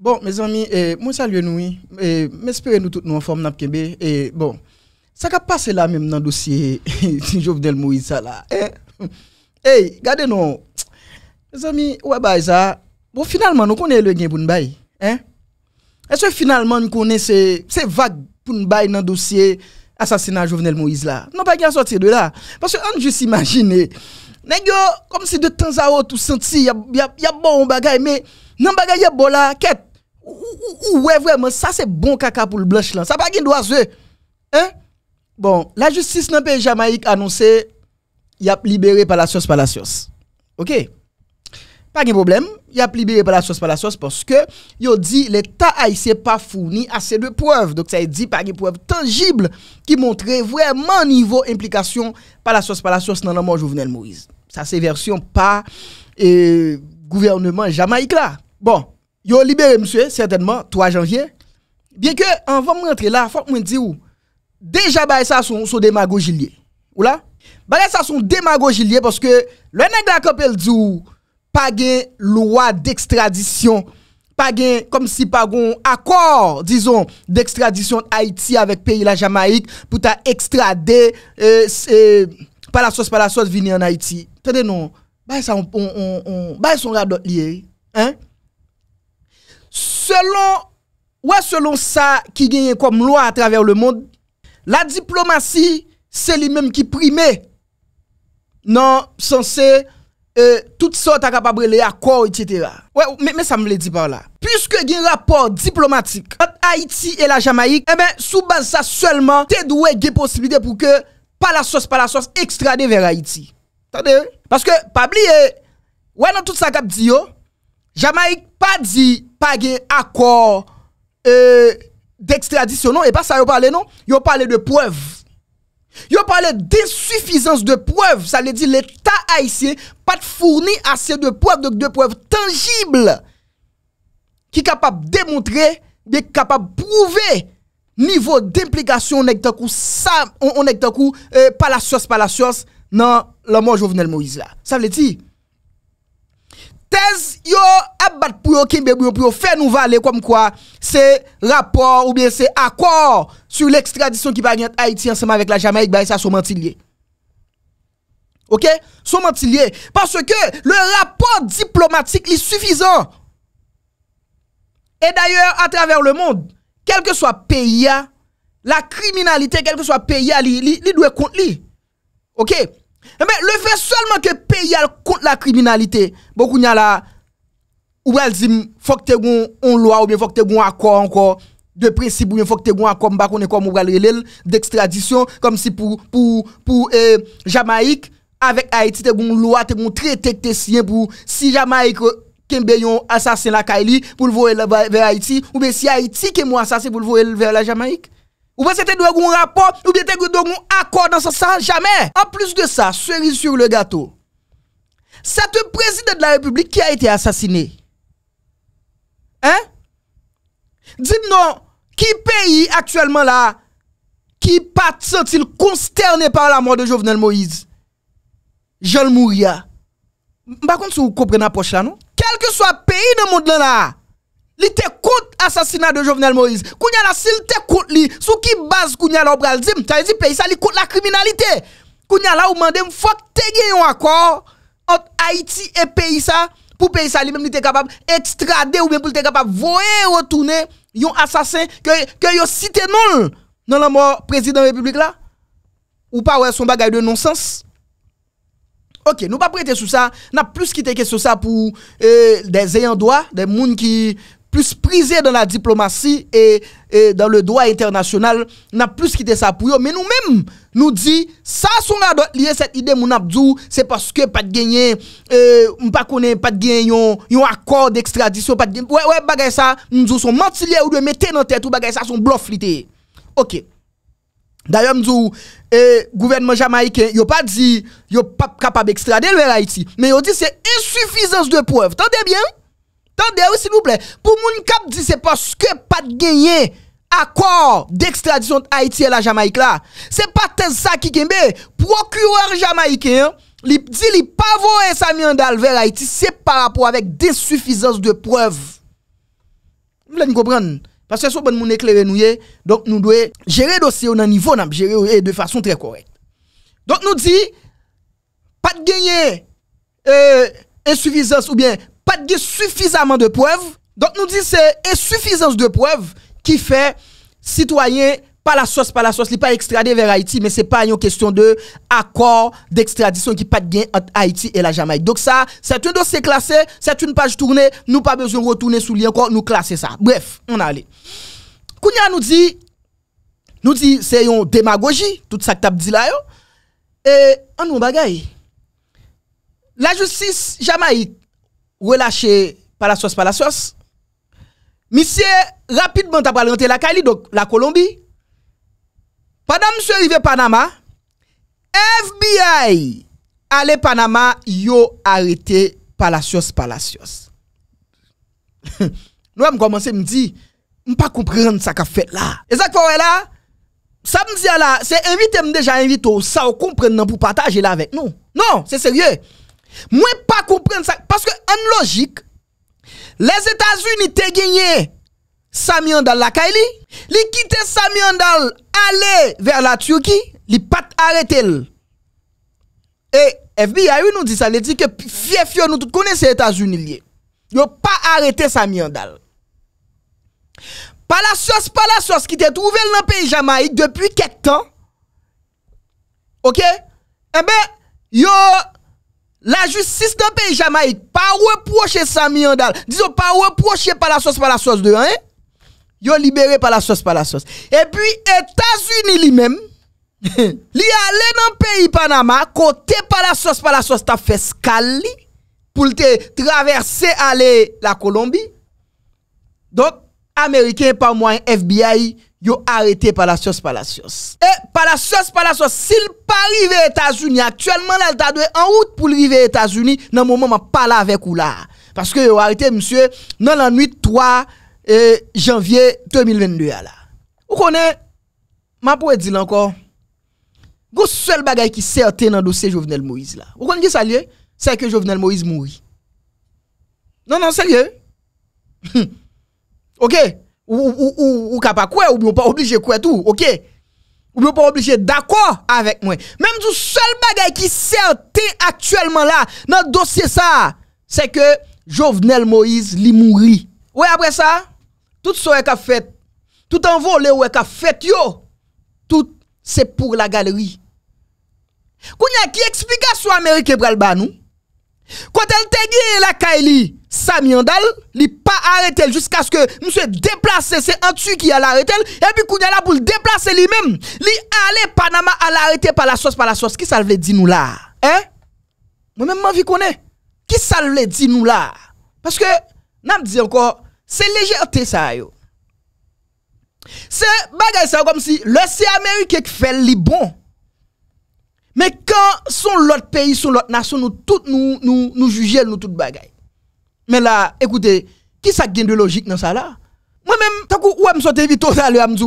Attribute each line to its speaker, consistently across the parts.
Speaker 1: Bon, mes amis, eh, moi salue nous, eh, m'espérez nous tous nous en forme n'a et eh, bon, ça qui passé là même dans le dossier Jovenel Moïse ça là. Eh, hey, regardez nous. Mes amis, ouais bah ça, bon finalement nous connaissons le gain pour nous bail, hein? Est-ce que finalement nous connaissons ces vagues pour nous bail dans le dossier assassinat Jovenel Moïse là? Non pas qu'il sortir de là parce que on juste imaginer comme si de temps à autre tout senti il y a y a bon bagay mais non bagay y a là, quête Ou wey vwèman sa se bon kaka pou l'blush lan. Sa pa gen do a zve. Hein? Bon. La justice nan pe Jamaik anonsè yap libere palasios palasios. Ok? Pa gen problem. Yap libere palasios palasios poske yo di l'Etat aise pa founi ase de preuve. Dok sa e di pa gen preuve tangible ki montre vwèman nivou implikasyon palasios palasios nan anman jouvenel mouiz. Sa se versyon pa gouvernement Jamaik la. Bon. Bon. Yo libere mswe, certainman, 3 janvye. Bien ke, an van mwen entre la, fok mwen di ou, deja bay sa son sou demago jilye. Ou la? Bay sa son demago jilye, porske, lwen ek la kapel di ou, pa gen lwa dekstradisyon, pa gen, kom si pa gen akor, dizon, dekstradisyon Haiti avèk peyi la Jamaik, pou ta ekstrade, euh, euh, palasos palasos vini an Haiti. Tende nou, bay sa, bay sa, bay sa, selon, wè selon sa ki genye kom lwa atraver le moun, la diplomasi, se li mèm ki prime, nan, san se, e, euh, tout sort akapabre le akor, et cetera. Wè, mè sa m lè di par la. Piske gen rapport diplomatik, an Aiti e la Jamaik, e eh mè, sou base sa selman, te dwe gen posibilite pou ke palasos palasos ekstrade ver Aiti. Tande? Paske, pabli e, wè nan tout sakap di yo, Jamaik pa di pa gen akor, dekstradisyonon, e ba non? e sa yo pale non? Yo pale de pwev. Yo pale desufizans de pwev, sa li di l'Etat a isye, pat founi asye de pwev, dek de pwev tangible, ki kapab demontre, dek kapab prouve, nivou d'implikasyon, an ek takou, sa, an ek takou, e, palasyos, palasyos, nan laman jo vnel Moïse la. Sa li di? Tez, yo abat pou yo, kenbe bou yo pou yo, fè nou valè koum kwa, se rapor, ou bè se akor, sou l'extradisyon, ki pa gen Aiti, anseman vek la Jamaik, ba, sa sou mantilye. Ok? Sou mantilye, parce ke, le rapor diplomatik, li suffizan. Et d'ayor, a travers le monde, kelke so a pey ya, la kriminalite, kelke so a pey ya, li dwe kont li. Ok? Le fè solman, ke pey ya, kont la kriminalite, bokounya la, Ou al zi fok te goun on lwa ou mwen fok te goun akwa anko De presi pou mwen fok te goun akwa mba konen kon mwen al relel Dekstradisyon Kom si pou eh, Jamaik Avek Haiti te goun lwa te goun trete te sien pou Si Jamaik eh, Kembe yon asasin la Kaili Pou lvo el ver la Haiti Ou mwen si Haiti kembe yon asasin pou lvo el ver la Jamaik Ou mwen se te dwe goun rapor Ou mwen te dwe goun akwa nan sa san Jamen An plus de sa Seri sur le gato Sate prezide de la republik ki a ite asasine Ou Din nou ki peyi aktuelman la ki pat se til konsterne par la moun de Jovenel Moïse Jol mouya Mbakon sou koupre na poch la nou Kelke sou a peyi nan moun de la Li te kout asasina de Jovenel Moïse Kounya la sil te kout li sou ki baz kounya la obral zim Ta yi di peyi sa li kout la kriminalite Kounya la ou mande mfok te gen yon akor Out Haiti e peyi sa pour payer ça lui-même, il était capable d'extrader ou bien pour être capable de voyer retourner un assassin que que cité non dans la mort président de la République là. Ou pas ouais son bagage de non-sens. Ok, nous pas prêter sur ça. N'a plus quitté question ça pour eh, des ayants droit, des gens qui Plus prize dan la diplomasi E dan le doa internasyonal Na plus kite sa pou yo Men nou menm nou di Sa son la doa liye set ide moun abdou Se paske pat genyen Mpa konen pat genyen yon akor dekstradisyon Ouwe bagay sa Mdou son matilye ou de mette nan tetou Bagay sa son blof li te Ok Dayan mdou euh, Gouvernment Jamaik yo pa di Yo pa kapab ekstraden men la iti Men yo di se insufizans de pou ev Tante bien ou Attendez, oh, s'il vous plaît. Pour mon cap dit, c'est parce que pas de gagner accord d'extradition de Haïti et la Jamaïque là. C'est pas ça qui kembe. Procureur jamaïcain, li dit li pas voir sa Dal vers Haïti, c'est par rapport avec des d'insuffisance de preuves. Vous voulez comprendre? Parce que si bon moun éclairer nous donc nous devons gérer dossier au niveau, gérer de façon très correcte. Donc nous dit, pas de gagner euh, insuffisance ou bien pas de suffisamment de preuves. Donc nous disons c'est insuffisance de preuves qui fait citoyen pas la sauce, pas la sauce, il n'est pas extradé vers Haïti, mais ce n'est pas une question de accord d'extradition qui pas de gain entre Haïti et la Jamaïque. Donc ça, c'est un dossier classé, c'est une page tournée, nous pas besoin de retourner sous lien encore, nous classer ça. Bref, on a allé. Kounia nous dit, nous dit, c'est une démagogie, tout ça que tu dit là, et on nous bagaille. La justice Jamaïque, relâché par Palacios Palacios par la Monsieur, rapidement, t'as rentrer la Cali, donc la Colombie. Pendant monsieur arrivé Panama, FBI au Panama, yo arrêté Palacios Palacios. Nous avons commencé à me dire, je ne pas comprendre ce qu'a fait là. Et ça là, ça me dit là, c'est invité déjà invité, ça on comprend pour partager là avec nous. Non, c'est sérieux. Mwen pa kompren sa, paske an logik, les Etats-Unis te genye Samyandal lakay li, li kite Samyandal ale ver la Turki, li pat arete li. E FB, ya yon nou di sa, le di ke fye fye, nou tout konen se Etats-Unis li. Yo pa arete Samyandal. Pa la sos, pa la sos, ki te trouvel nan peyi Jamaik depi ket tan, ok, ebe, yo... La justice dans pays Jamaïque, pas reprocher sa Andal. Disons, pas reprocher par la sauce, par la sauce de 1. Hein? Yo libéré par la sauce, par la sauce. Et puis, États-Unis lui-même, lui allé dans le pays Panama, côté par la sauce, par la sauce, t'as fait scali pour te traverser aller la Colombie. Donc, Américain, pas moins FBI, Yo arete palasyos, palasyos. E eh, palasyos, palasyos, sil pa rive Etasuni, aktuelman lal ta dwe anout pou rive Etasuni, nan mouman man pala avek ou la. Paske yo arete, msye, nan lan nuit 3 janvye 2022 ya la. Ou konen, ma pou e di lankor, gos sel bagay ki serte nan dosye Jovenel Moïse la. Ou konen ge salye, seke Jovenel Moïse moui. Nan nan, salye. Ok? ou, ou, ou, pas quoi, ou bien pas obligé quoi tout, ok? Ou bien pas obligé d'accord avec moi. Même du seul bagay qui certain actuellement là, dans le dossier ça, c'est que Jovenel Moïse li mouri Ouais, après ça, tout ce a fait, tout envolé ou qu'a fait yo, tout c'est pour la galerie. a qui explication américaine pour ba nous? Quand elle te gagné la Kaili, Sami Andal, pas arrêté jusqu'à ce que monsieur déplacé, c'est un tu qui a l'arrêté, et puis Kounia la pour le déplacer lui-même, il allé Panama à l'arrêter par la sauce, par la sauce. Qui ça veut dire nous là? Hein? Moi-même, m'en vie connaît. Qui ça veut dire nous là? Parce que, n'a dis encore, c'est légèreté ça yo. C'est ça comme si le c américain qui fait le bon. Mais quand sont l'autre pays, sont l'autre nation, nous tous nous nous nous jugeons nous toute bagaille. Mais là, écoutez, qui ça gagne de logique dans ça là Moi-même, tant que où am sorti vite au salut, dit,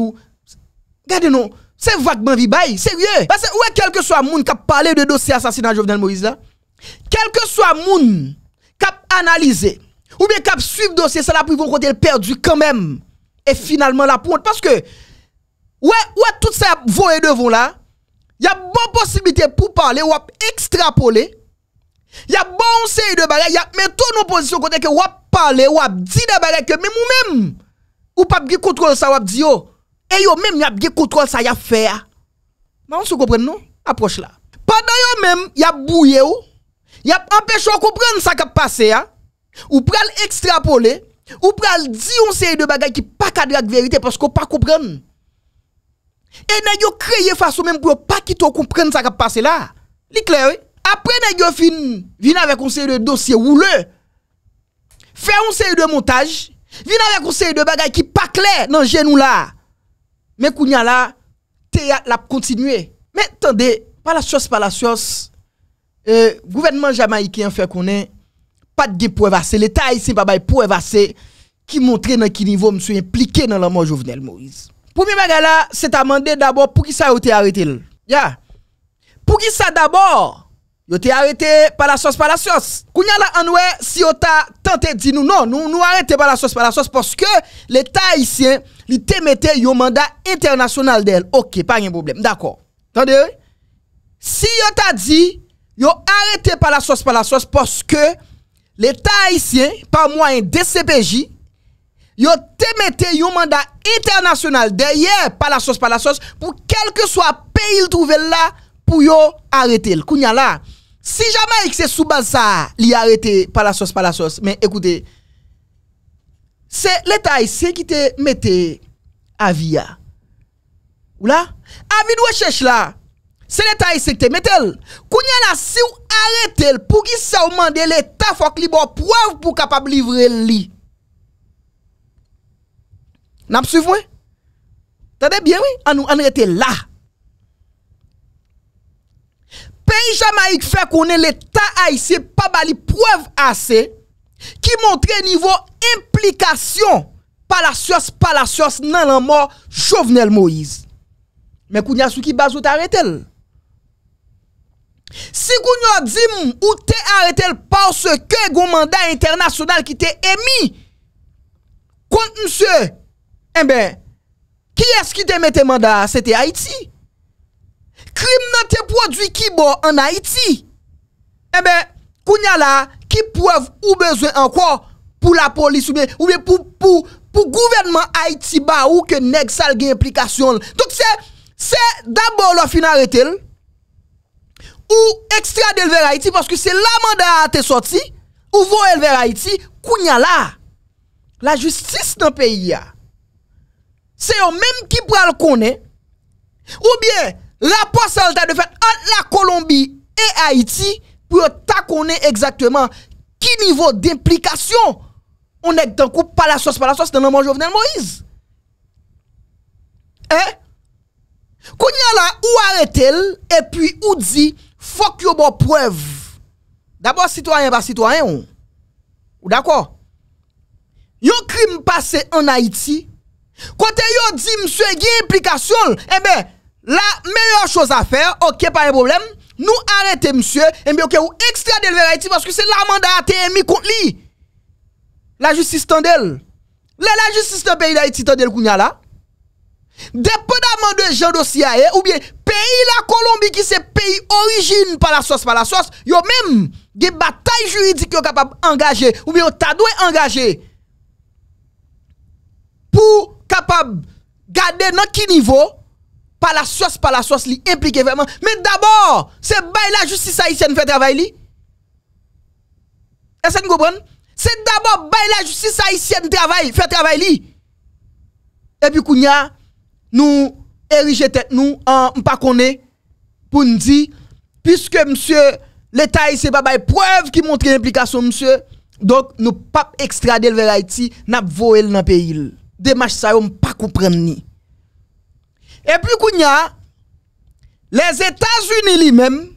Speaker 1: regardez nous, c'est vaguement vibaille, sérieux. Parce que ouais, quel que soit monde qui a parlé de dossier assassinat Jovenel Moïse là, quel que soit monde qui a analysé ou bien qui a suivi dossier ça là pour vous côté perdu quand même et finalement la pointe parce que ouais, ouais tout ça et devant là. Ya bon posibite pou pale, wap ekstrapole. Ya bon sey de bagay, ya meton oposisyon kote ke wap pale, wap di de bagay ke mè mou mèm. Ou pa bge kontrol sa wap di yo. E yo mèm ya bge kontrol sa ya fe ya. Ma anso koupren nou? Aproch la. Pa da yo mèm, ya bouye oh. yo. Ya apèch wap koupren sa kap pase ya. Ah. Ou pral ekstrapole. Ou pral di yon sey de bagay ki pa kadra k verite pasko pa koupren. E nan yo kreye fason menm pou yo pa ki tou kompren sa kap pase la. Li kler we? Apre nan yo fin vina vek onseye de dosye ou le. Fè onseye de montaj. Vina vek onseye de bagay ki pa kler nan jenou la. Men kou nyan la, te la p kontinue. Men tande, pala sos pala sos. E, Gouvenman Jamaiki an fè konen pat gen pou evase. Le ta a yi sin pa bay pou evase. Ki montre nan ki nivou msou implike nan laman jovenel mou izi. Pour bagage là, c'est amendé d'abord pour qui ça a été arrêté. ya. Pour qui ça d'abord Yo été arrêté par la sauce, par la sauce. Kounya la anoué, si yo ta tenté dit nous non, nous nous arrêté par la sauce, par la sauce, parce que l'État haïtien, il te mettait un mandat international d'elle. Ok, pas de problème. D'accord. Attendez. Si on ta dit, yo arrêté par la sauce, par la sauce, parce que l'État haïtien, par moyen DCPJ, Yo te mette yon manda Internasyonal derye Palasos, palasos Pou kelke swa peyi l trouvel la Pou yo arete l Si jaman yon se soubaz sa Li arete palasos, palasos Men ekoute Se letay se ki te mette Avia Ou la? Avi dwe chèche la Se letay se ki te mette l Kounye la si ou arete l Pou ki sa ou mande le tafok li bo Pou av pou kapab livre li N ap suiv mwen? Tade byen wè? An rete la. Peyi jamaik fè konen le ta a yise pa bali prouev ase ki montre nivou implikasyon palasyos palasyos nan lan mor chovnel Moïse. Men koun ya sou ki bazo ta rete l. Si koun yo di moun ou te rete l pa wse ke goun manda internasyonal ki te emi kont mse e E bè, ki es ki te mette manda, se te Haiti. Krim nan te prodwi ki bo an Haiti. E bè, kounya la, ki poev ou bezwen an kwa pou la polis ou be pou pou pou gouvernement Haiti ba ou ke neg sal gen implikasyon. Tok se, se dabor lo finare tel, ou ekstra del ver Haiti, paske se la manda a te soti, ou vo el ver Haiti, kounya la, la justis nan peyi ya. se yo menm ki pou al konen, ou bie la posel ta defen an la Kolombi e Haiti pou yo ta konen ekzaktouman ki nivou d'implikasyon ou nek dan kou palasos palasos nan nanman jovenel Moïse. Eh? Koun yala ou are tel epi ou di fok yo bo prev. Dabo sitwanyen pa sitwanyen ou? Ou d'akwa? Yo krim pase an Haiti Kwa te yo di msye gen implikasyon, ebe, eh la meyò chòs a fèr, ok, pa yon problem, nou arete msye, ebe, ok, ou ekstra del verayti, paskou se la manda a te emi kont li, la justis tan del, le la justis nan peyi la iti tan del kounya la, depo da mande jan dosiya e, oubyen, peyi la Kolombi ki se peyi orijin, pa la sos, pa la sos, yo men, gen batay juridik yo kapab engaje, oubyen, yo ta dwe engaje, capable de garder dans quel niveau par la sauce, par la sauce, li impliqué vraiment. Mais d'abord, c'est la justice haïtienne fait travail Est-ce que vous comprenez? C'est d'abord la justice haïtienne travail, fait travail Et puis nous ériger tête nous en pas pour nous dire puisque monsieur l'état c'est pas bail preuve qui montre l'implication monsieur, donc nous pas extrader vers Haïti, n'a voyer dans pays démarche ça, on pas comprendre ni. Et puis, les États-Unis lui-même,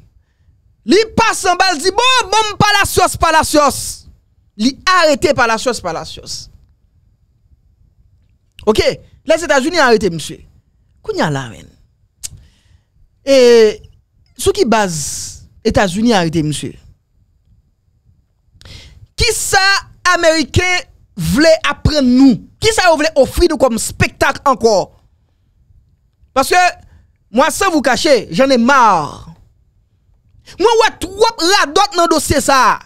Speaker 1: lui passe en bas, dit bon, bon, pas la sauce, pas la sauce. Lui arrêté par la sauce, par la sauce. Ok? Les États-Unis arrêté, monsieur. kounya la ren. Et, ce qui base États-Unis arrêté, monsieur. Qui ça, Américain voulait apprendre nous? Qui ça vous voulez offrir comme spectacle encore Parce que, moi, sans vous cacher, j'en ai marre. Moi, suis trop radote dans le dossier ça.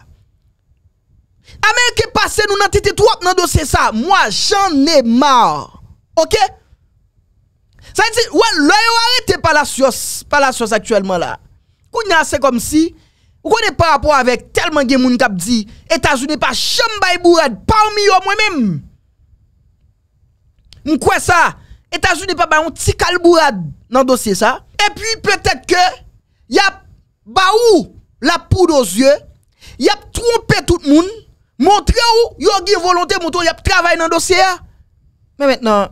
Speaker 1: Américain passé nous n'avons pas trop dans le dossier ça. Moi, j'en ai marre. OK Ça veut dire, ouais, arrête arrêté pas la sauce, par la sauce actuellement là. c'est comme si, vous connaissez par rapport avec tellement de monde qui dit, États-Unis pas chambre bourrade, parmi eux moi-même. Mkwe ça? États-Unis pas bah, un petit calbourade dans dossier ça. Et puis peut-être que y a baou la poudre aux yeux, y a trompé tout le monde, montré où... y a volonté montré y a travaillé dans dossier. Hein. Mais maintenant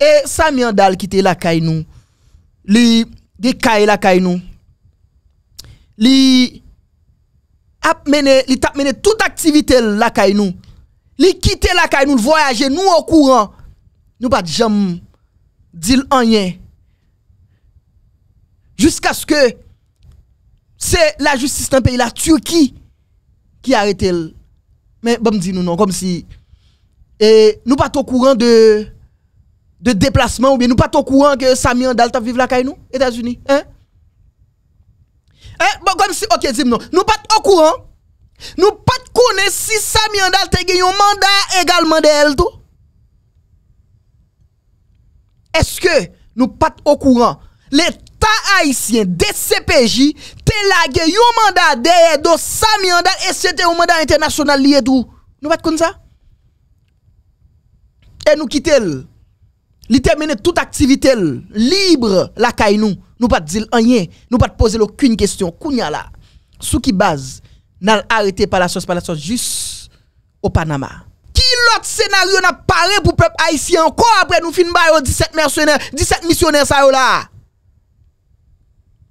Speaker 1: et Sami Andal qui était la caille nous, li des caille la caille nous. Li a mené li mené toute activité la caille nous. Li quitter la caille nous, voyager nous au courant nous pas jamais dit rien. Jusqu'à ce que c'est la justice d'un pays, la Turquie, qui arrête elle. Mais bon, dis-nous non, comme si et nous pas au courant de de déplacement ou bien nous pas au courant que Sami Andal vive la caille nous États-Unis hein hein bon, comme si OK dis non nous pas au courant nous pas connaître si Sami Andal a gagné un mandat également d'elle est-ce que nous pas au courant l'État haïtien DCPJ te lagué un mandat derrière do sami et c'était un mandat international lié tout nous pas comme ça et nous quittons, nous terminons toute activité libre la caille nous nous pas dire rien nous pas poser aucune question kounya là sous qui base n'a arrêté par la source, par la source juste au Panama qui l'autre scénario n'a paré pour peuple haïtien encore après nous finir 17 17 missionnaires ça là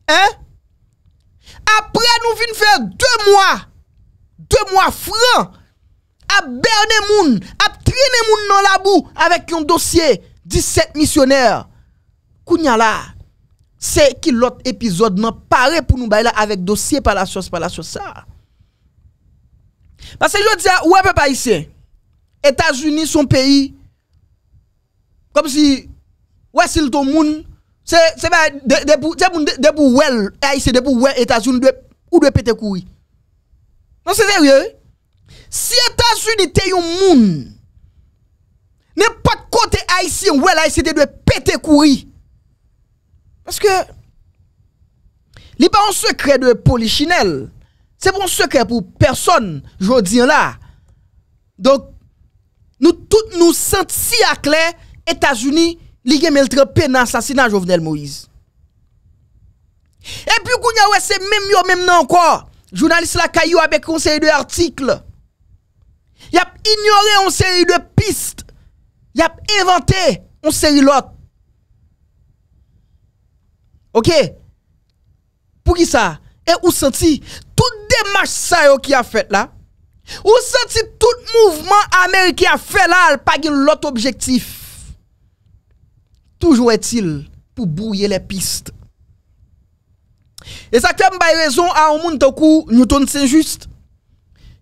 Speaker 1: hein après nous finir faire deux mois deux mois francs à berner moun à traîner les gens dans la boue avec un dossier 17 missionnaires kounya là c'est qui l'autre épisode n'a paré pour nous faire avec dossier par la sauce par la sauce parce que je est le peuple haïtien États-Unis sont pays comme si ouais s'il tout monde c'est c'est pas de pour de pour pour unis ou de péter Non c'est sérieux. Si États-Unis t'es un monde de côté haïtien ouais Haïti de péter courir. Parce que n'est pas un secret de polichinelle. C'est pas un secret pour personne, je dis là. Donc, nous tous nous sentons à clair, États-Unis, li gen dans l'assassinat assassinat Jovenel Moïse. Et puis vous ouais c'est même yo même non encore. Journaliste la caillou avec conseil de article. Y a ignoré une série de pistes. Y a inventé une série d'autres. OK Pour qui ça Et où senti tout démarche ça qui a fait là ou si tout mouvement américain a fait là, pas l'autre objectif. Toujours est-il pour brouiller les pistes. Et ça m'a raison à un monde Newton saint juste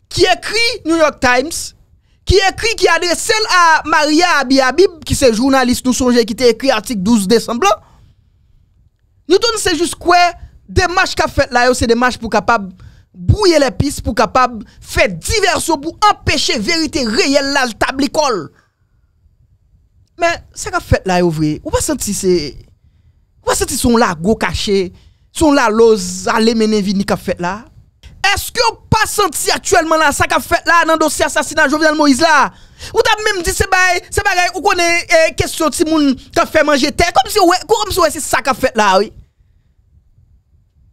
Speaker 1: qui écrit New York Times qui écrit qui adresse à Maria Abiyabib qui c'est journaliste nous songe qui a écrit article 12 décembre. Newton saint des quoi démarche qu'a fait là c'est démarche pour capable brouiller les pistes pour capable faire diversion pour empêcher vérité réelle là le tablicole. Mais ça qu'a fait là vous Ou pas senti c'est ou pas senti son là go caché, son là lose aller mener vini qu'a fait là. Est-ce que vous pas senti actuellement là ça qu'a fait là dans le dossier assassinat Jovenel Moïse là Ou t'as même dit c'est ça, c'est bail ou connaît eh, question si moun fait manger terre comme si ouais comme si ça qu'a fait là oui.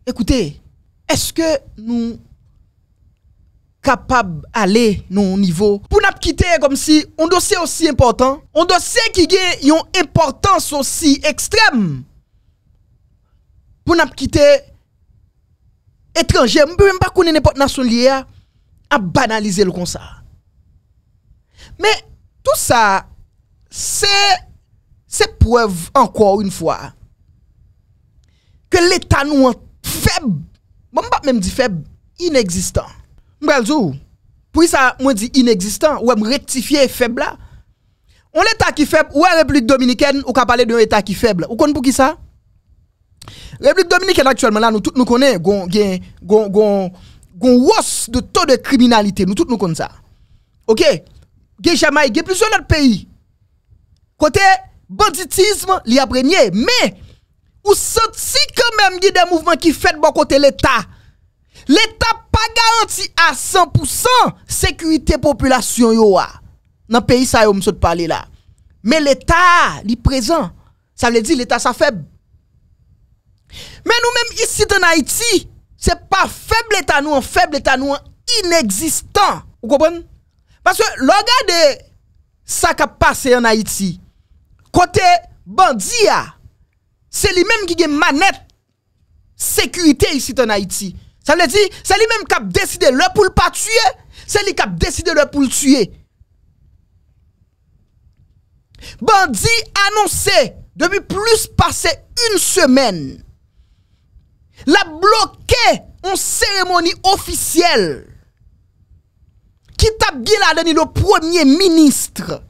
Speaker 1: Écoutez, eske nou kapab ale nou nivou pou nap kite kom si on dosye osi important on dosye ki gen yon importans osi ekstrem pou nap kite etranje mbe mba konen epot nasyon liye a banalize l kon sa me tout sa se sepuev anko ou yon fwa ke leta nou an feb ne pas même dit faible, inexistant. Je dire, pour ça, moi dis inexistant, ou me rectifier faible là. On l'État qui faible, ou e la République dominicaine, ou parler d'un État qui faible. Ou qu'on pour qui ça? République dominicaine actuellement là, nous tous nous connaissons, gon, gon, gon, gon, de taux de criminalité, nous tous nous connaissons ça. Ok? Gé Jamaïque, plusieurs autres pays. Côté banditisme, il a prégné, mais ou senti quand même y des mouvements qui fait bon côté l'État. L'État pas garanti à 100% sécurité population yo a. Dans le pays ça yo de parler là. Mais l'État, il présent. Ça veut dire l'État ça faible. Mais nous-mêmes ici en Haïti, ce n'est pas faible l'État nous, en faible État nous inexistant. Vous comprenez Parce que regardez ça qui a passé en Haïti. Côté bandit c'est lui-même qui a manette sécurité ici en Haïti. Ça veut dire, c'est lui-même qui a décidé le pour le pas tuer, c'est lui qui a décidé le pour le tuer. Bandit annoncé depuis plus passé une semaine, l'a bloqué en cérémonie officielle qui tape bien la donné le premier ministre,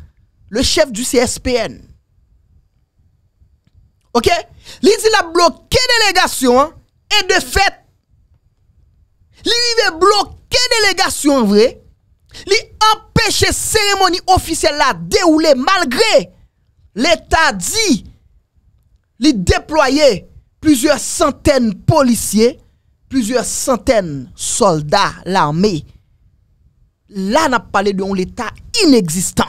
Speaker 1: le chef du CSPN. Ok? Li di la bloke delegasyon, e de fet, li li ve bloke delegasyon vre, li empèche seremoni ofisyel la deoule, malgre l'Etat di, li deploye plusieurs centènes policiers, plusieurs centènes soldats, l'armée. La na pale de yon l'Etat inèxistant.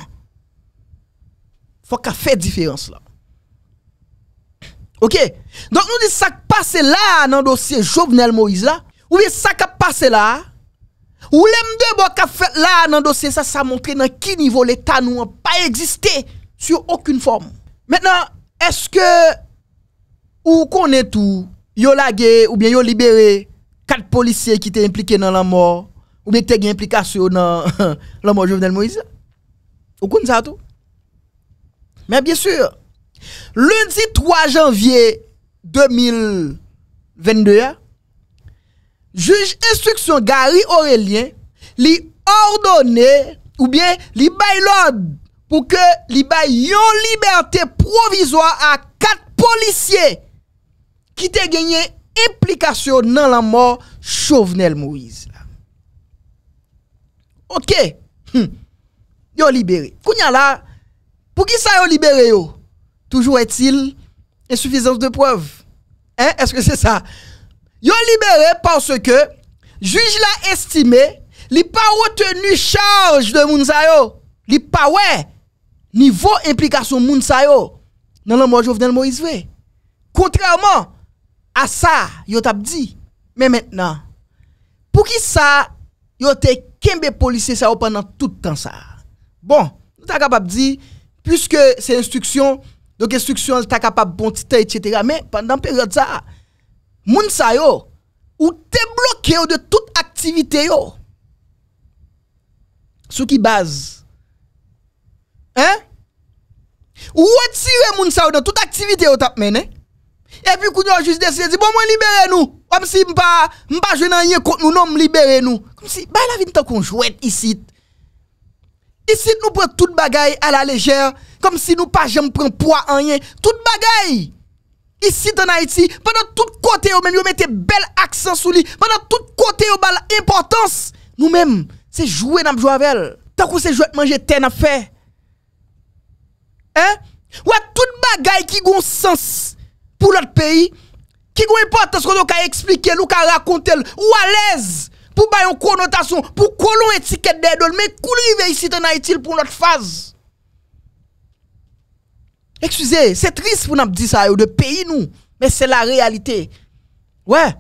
Speaker 1: Fok a fè diférense la. Ok? Donc nous disons ça qui passe là dans le dossier Jovenel Moïse là, ou bien ça qui passe là, ou l'aime de qui fait là dans le dossier ça, ça montre dans quel niveau l'État nous n'a pas existé sur aucune forme. Maintenant, est-ce que ou connaît tout, yo ou bien yo libéré quatre policiers qui étaient impliqués dans la mort, ou bien qui étaient implication dans la mort Jovenel Moïse? Ou connaît ça tout? Mais bien sûr, Lundi 3 janvier 2022, juge instruction Gary Aurélien lui ordonné ou bien lui bail l'ordre pour que lui bail liberté provisoire à quatre policiers qui te gagné implication dans la mort Chauvenel Moïse. OK. Hm. Yo libéré. Kounya là pour qui ça yo libéré yo? Toujours est-il insuffisance de preuves. Hein? Est-ce que c'est ça? Yo libéré parce que juge l'a estimé, li pas retenu charge de Mounsayo. n'a pas ouais. Niveau implication Mounsayo dans moi mort Jovenel Moïse. Contrairement à ça, yo t'a dit. Mais maintenant, pour qui ça, Ils ont été policiers pendant tout le temps ça? Bon, nous t'a capable dit, puisque c'est instruction donc instruction ta capable bon titre etc. Mais pendant période ça moun sa yo ou te bloqué de toute activité yo. Sou qui base Hein Ou retire moun sa yo de toute activité yo tap mené. Et puis a juste décider dire bon moi libère nous comme si m'pa m'pa je rien contre nous non libère nous. Comme si bah la vie t'en qu'on jouet ici. Isi nou pre tout bagay a la lejèr, kom si nou pa jèm pren po a anyè. Tout bagay, isi de Naïti, pwè nan tout kote yo men, yo mette bel aksan sou li, pwè nan tout kote yo bal importans, nou men, se jwè nan mjwavel, takou se jwè tmanje ten a fè. Eh? Ou a tout bagay ki goun sens, pou lòt peyi, ki goun importans kon nou ka eksplike, nou ka rakontel, ou a lez, ou a lez, pour bailler une connotation, pour coller étiquette étiquette dol, mais cool river ici en Haïti pour notre phase. Excusez, c'est triste pour nous dire ça, de pays nous, mais c'est la réalité. Ouais,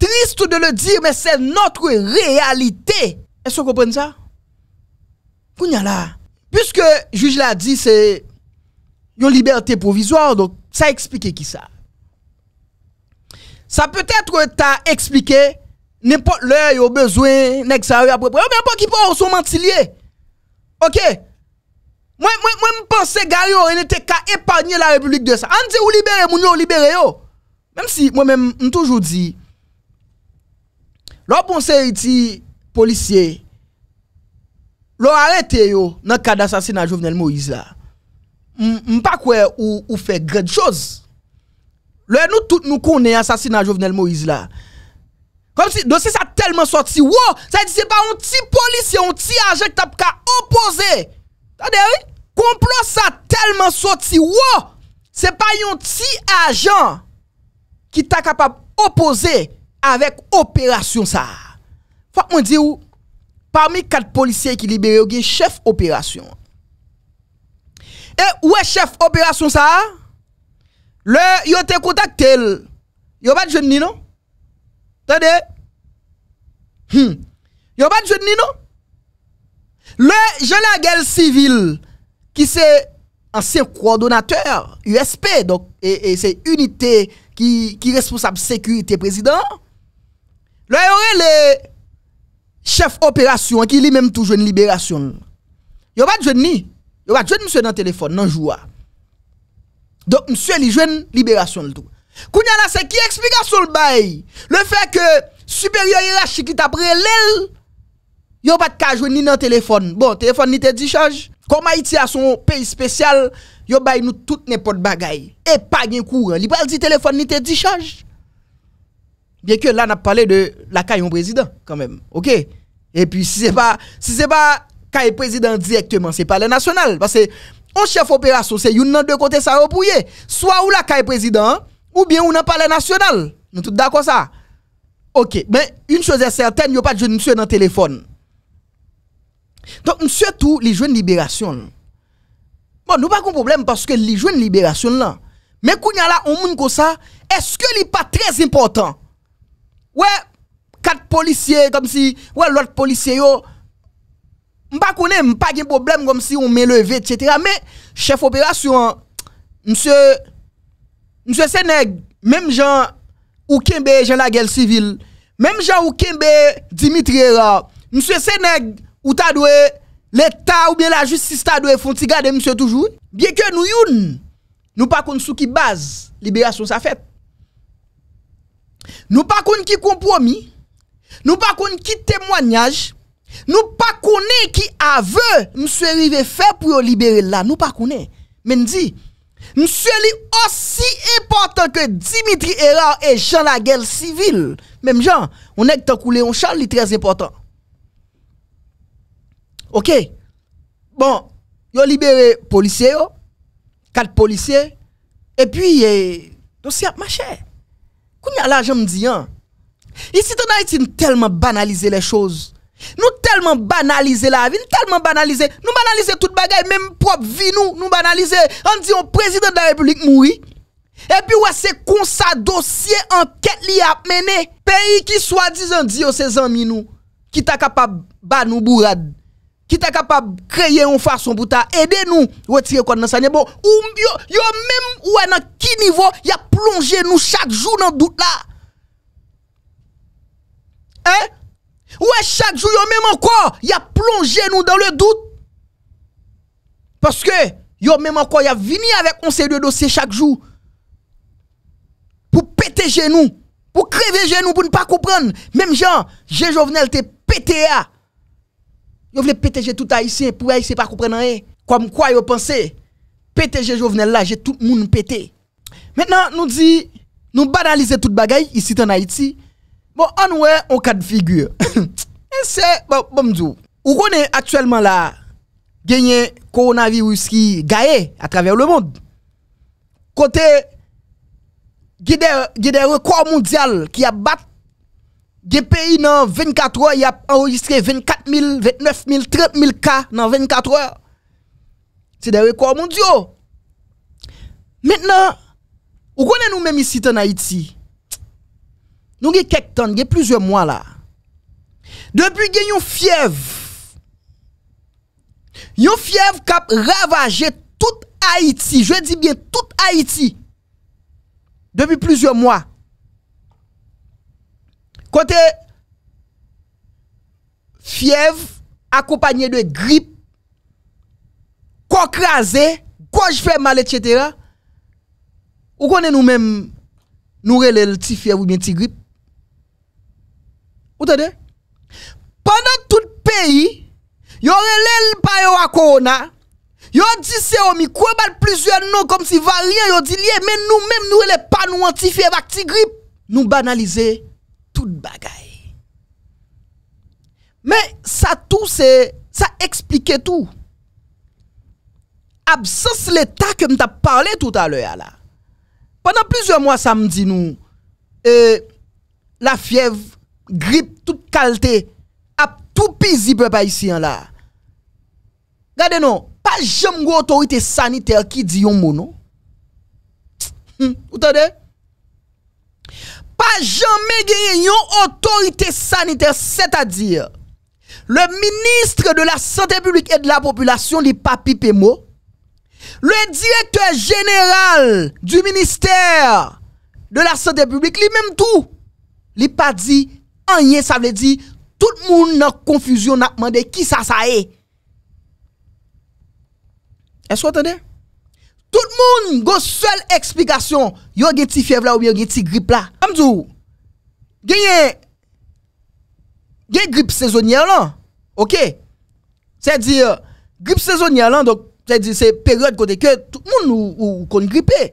Speaker 1: triste de le dire, mais c'est notre réalité. Est-ce que vous comprenez ça? puisque le juge l'a dit, c'est une liberté provisoire, donc ça explique qui ça. Ça peut être t'a expliqué n'importe l'heure a besoin nèg ça yo après n'importe qui pas son mentilier OK moi moi moi me penser gars il était qu'à épargner la république de ça on dit ou libérer moun yo libérer yo même si moi même toujours dit bon c'est ici policier l'on arrêté yo dans cas d'assassinat Jovenel Moïse là pas quoi ou ou fait grande chose le nous tout nous connaît assassinat Jovenel Moïse là Don se sa telman soti, wou, sa di se pa yon ti polisi, yon ti ajen tap ka opoze. Tade, wou, komplo sa telman soti, wou, se pa yon ti ajen ki ta kapap opoze avèk operasyon sa. Fak mwen di wou, parmi kat polisi ekilibere, yon genye chef operasyon. E, wè chef operasyon sa, yon te kontak tel, yon bat jen ni, non? Attendez. Yon hmm. Yo pas de non Le Jean Laguel civil, qui c'est ancien coordonnateur USP, donc, et, et c'est unité qui, qui responsable sécurité président. Le aurait le chef opération qui lui-même toujours une libération. Yo pas de ne il ni. Yo pas de monsieur dans le téléphone, dans le Donc, monsieur, il jeune libération le tout la c'est qui explique sur le bail? Le fait que supérieur hiérarchique qui t'a prélève, yo pas de cas ni dans téléphone. Bon, téléphone ni te dit charge. Comme Haïti a son pays spécial, yo bay nous tout n'importe bagay. Et pas de courant. Li pral dit téléphone ni te Bien que là, n'a parlé de la caillon président, quand même. OK? Et puis, si c'est pas, si c'est pas président directement, c'est pas le national. Parce que, on chef opération, c'est une deux côtés ça repouillé. Soit ou la caillon président, ou bien on a parlé national. Nous sommes d'accord ça. Ok, mais une chose est certaine, il n'y a pas de jeune monsieur dans le téléphone. Donc, monsieur, tout, les jeunes libération. Bon, nous pas de problème parce que les jeunes libération là. Mais quand y a là, on monde comme ça, est-ce que n'est pas très important? Ouais, quatre policiers, comme si, ouais, l'autre policier, yo, m'pas pas de problème, comme si on m'élevait, etc. Mais, chef opération, monsieur, Monsieur Seneg, même Jean ou Kembe Jean la guerre civile, même Jean ou Kembe Dimitri M. Monsieur Seneg, ou ta l'État ou bien la justice ta fontigade, font garder Monsieur toujours. Bien que nous youn, nous pas qu'on soukibase qui base, libération ça fait. Nous pas qu'on qui compromis, nous pas qu'on qui témoignage, nous pas connaît qui aveu, Monsieur Rive fait pour libérer là, nous pas connaît. Mais dit, Monsieur est aussi important que Dimitri Erard et Jean guerre civil. Même Jean, on est coulé un Charles, il est très important. OK. Bon, ils ont libéré policiers, quatre policiers, et puis, le eh, dossier a marché. Quand y a l'argent, me dit, hein. Ici, en a tellement banalisé les choses. Nou telman banalize la avi, nou telman banalize Nou banalize tout bagay, mèm prop vi nou Nou banalize, an diyon, prezident da republik moui E pi wè se kon sa dosye an ket li ap mène Peyi ki swa dizan diyo se zanmi nou Ki ta kapab ban nou bou rad Ki ta kapab kreye yon fason bouta Ede nou, wè tire kon nan sanye Bon, yon mèm wè nan ki nivou Ya plonje nou chak jou nan dout la E? Ouais, chaque jour, même encore, y a plongé nous dans le doute. Parce que, yon même encore, y a venu avec un série de dossier chaque jour. Pour péter nous, pour crever nous, pour ne pas comprendre. Même Jean, Jean Jovenel te pété à. Ah. Yo voulait péter tout haïtien pour haïtien pas comprendre rien. Comme quoi yo pensé, péter Jovenel là, j'ai tout le monde pété. Maintenant, nous dit, nous banaliser tout bagaille ici en Haïti Bon, on ouais, en cas de figure. Et c'est, bon, bon, On connaît actuellement là, gagné coronavirus qui gagne à travers le monde. Côté, il y a des qui a battu. Des pays dans 24 heures, il a enregistré 24 000, 29 000, 30 000 cas dans 24 heures. C'est des records mondiaux. Maintenant, on est nous-mêmes ici en Haïti. Nous avons quelques temps, nous plusieurs mois là. Depuis que nous fièvre, une fièvre qui a ravagé toute Haïti, je dis bien toute Haïti, depuis plusieurs mois. Côté fièvre accompagnée de grippe, corps crasé, gorge fait mal, etc. Ou connaît nous-mêmes, nous avons le petit fièvre ou bien petit grippe. Vous de Pendant tout le pays, yon relève pas yo à corona. Yo dit c'est au bal plusieurs noms comme si variant yo dit lié mais nous même nous les pas nous antifier avec la grippe. Nous banaliser tout bagaille. Mais ça tout c'est ça expliquait tout. Absence l'état que m'ta parlé tout à l'heure là. Pendant plusieurs mois ça dit nous euh, la fièvre grippe toute qualité à tout pisi ici ici hein, là regardez non pas jamais une autorité sanitaire qui dit yon mot non hum, vous pas jamais autorité sanitaire c'est-à-dire le ministre de la santé publique et de la population n'est pas pipé mot le directeur général du ministère de la santé publique lui-même tout il pas dit Anye sa vle di, tout moun nan konfüzyon nan kman de ki sa sa e. E so atende? Tout moun go sel eksplikasyon, yo gen ti fev la ou gen ti grip la. Kamdou, gen grip sezonye lan, ok? Se di grip sezonye lan, se di se peryode kote ke, tout moun ou kon gripe.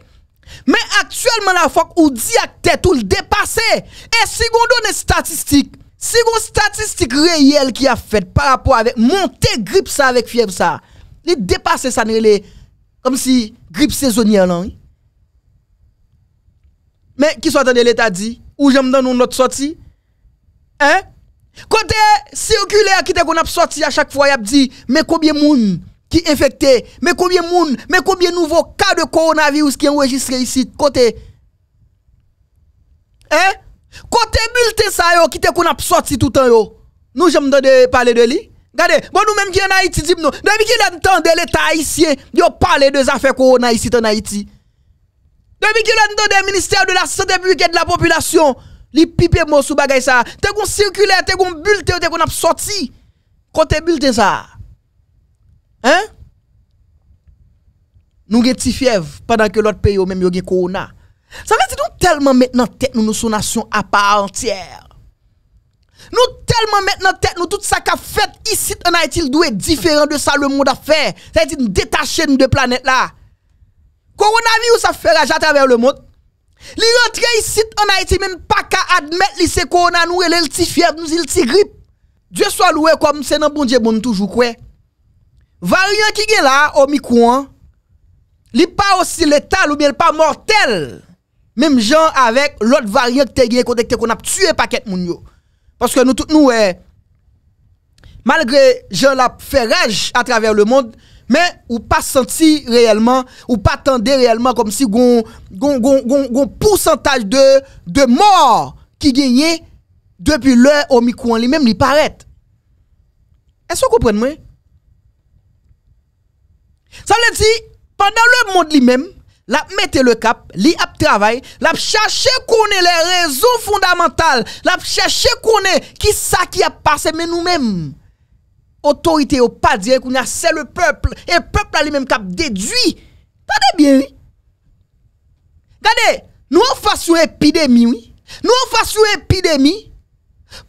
Speaker 1: Mais actuellement, la fois ou dit à tout le dépasser. Et si on donne statistique, si on statistique réelle qui a fait par rapport avec monter grippe ça avec fièvre ça, les dépasser ça comme si grippe saisonnière Mais qui soit dans l'état dit ou j'aime dans notre sortie Hein Côté circulaire qui te qu'on a sorti à chaque fois, il a dit mais combien de monde qui infecté, mais combien de monde, mais combien de nouveaux cas de coronavirus qui enregistré ici, côté. Hein? Côté bulletin ça yo, qui te qu'on a sorti tout le temps yo. Nous j'aime parler de lui. Regardez, bon nous même qui en Haïti, dit nous, depuis qu'il entend de l'État haïtien, yo parle des affaires corona ici en Haïti. Depuis qu'il entend des ministères de la santé publique et de la population, li pipe mot sous bagay ça. T'es qu'on circulaire, t'es qu'on bulletin, t'es qu'on a sorti. Côté bulletin ça. Hein? Nous avons petit fièvre pendant que l'autre pays même eu corona. Ça veut dire nous tellement maintenant tête nous nous sommes nation à part entière. Nous tellement maintenant tête nous tout ça qu'a fait ici en Haïti doit être différent de ça le monde a fait. Ça veut dire nous détacher de planète là. Coronavirus ça fait rage à travers le monde. Les rentre ici en Haïti même pas qu'à admettre que c'est corona nous et le fièvre nous il petit grippe. Dieu soit loué comme c'est dans bon Dieu bon toujours quoi. Varyant ki gen la, omikouan, li pa osil etal ou mi el pa mortel. Mem jan avèk lòt varyant ki te gen kon dek te kon ap tue paket moun yo. Paske nou tout nou è, eh, malgré jan la fè rej atraver le mond, men ou pa santi reyèlman, ou pa tende reyèlman, kom si gon porsantaj de mor ki genye depi lè omikouan li mem li paret. Eso kompren mwen? Ça veut dire, pendant le monde lui-même, la mette le cap, li il travail, la qu'on ait les raisons fondamentales, la qu'on ait qui ça qui a passé mais nous-mêmes. Autorité ou pas dire qu'on c'est le peuple et le peuple lui-même cap déduit. attendez bien. Oui? Regardez, nous en face une épidémie oui. Nous en face une épidémie.